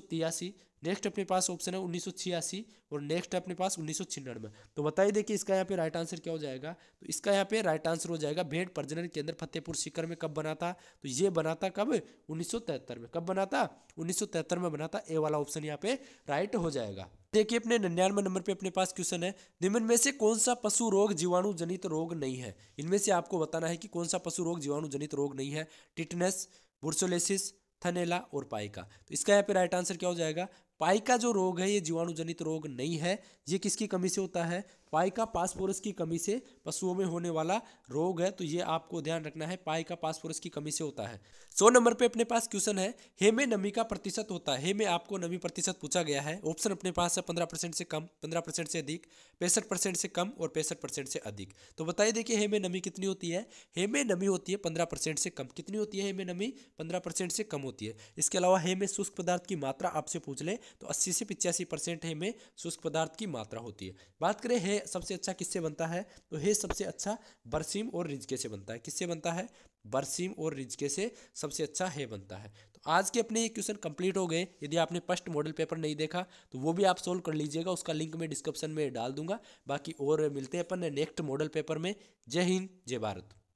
नेक्स्ट अपने पास ऑप्शन है उन्नीस और नेक्स्ट अपने पास उन्नीस सौ तो बताइए बताइए देखिए इसका यहाँ पे राइट आंसर क्या हो जाएगा तो इसका यहाँ पे राइट आंसर हो जाएगा भेंट प्रजनन केंद्र फतेहपुर सीकर में कब बना था तो ये बना था कब 1973 में कब बना था 1973 में बना था ए वाला ऑप्शन यहाँ पे राइट हो जाएगा देखिए अपने निन्यानवे नंबर पे अपने पास क्वेश्चन है निम्न में से कौन सा पशु रोग जीवाणु जनित रोग नहीं है इनमें से आपको बताना है कि कौन सा पशु रोग जीवाणु जनित रोग नहीं है टिटनेस बुर्सोलेसिस थनेला और पाइका तो इसका यहाँ पे राइट आंसर क्या हो जाएगा पाई का जो रोग है ये जीवाणु जनित रोग नहीं है ये किसकी कमी से होता है पाई का पासपोरस की कमी से पशुओं में होने वाला रोग है तो ये आपको ध्यान रखना है पाई का पासपोरस की कमी से होता है सौ नंबर पे अपने पास क्वेश्चन है हे में नमी का प्रतिशत होता है हे में आपको नमी प्रतिशत पूछा गया है ऑप्शन अपने पास है पंद्रह परसेंट से कम पंद्रह परसेंट से अधिक पैंसठ परसेंट से कम और पैंसठ परसेंट से अधिक तो बताइए देखिए हे में नमी कितनी होती है हे में नमी होती है पंद्रह परसेंट से कम कितनी होती है हे में नमी पंद्रह परसेंट से कम होती है इसके अलावा हे में शुष्क पदार्थ की मात्रा आपसे पूछ ले तो अस्सी से पिचासी परसेंट है में शुष्क पदार्थ की मात्रा होती है बात करें है सबसे अच्छा किससे बनता है तो है सबसे अच्छा बरसीम और रिजके से बनता है किससे बनता है बरसीम और रिजके से सबसे अच्छा है बनता है तो आज के अपने ये क्वेश्चन कंप्लीट हो गए यदि आपने फर्स्ट मॉडल पेपर नहीं देखा तो वो भी आप सोल्व कर लीजिएगा उसका लिंक मैं डिस्क्रिप्शन में डाल दूंगा बाकी और मिलते हैं अपन नेक्स्ट मॉडल पेपर में जय हिंद जय भारत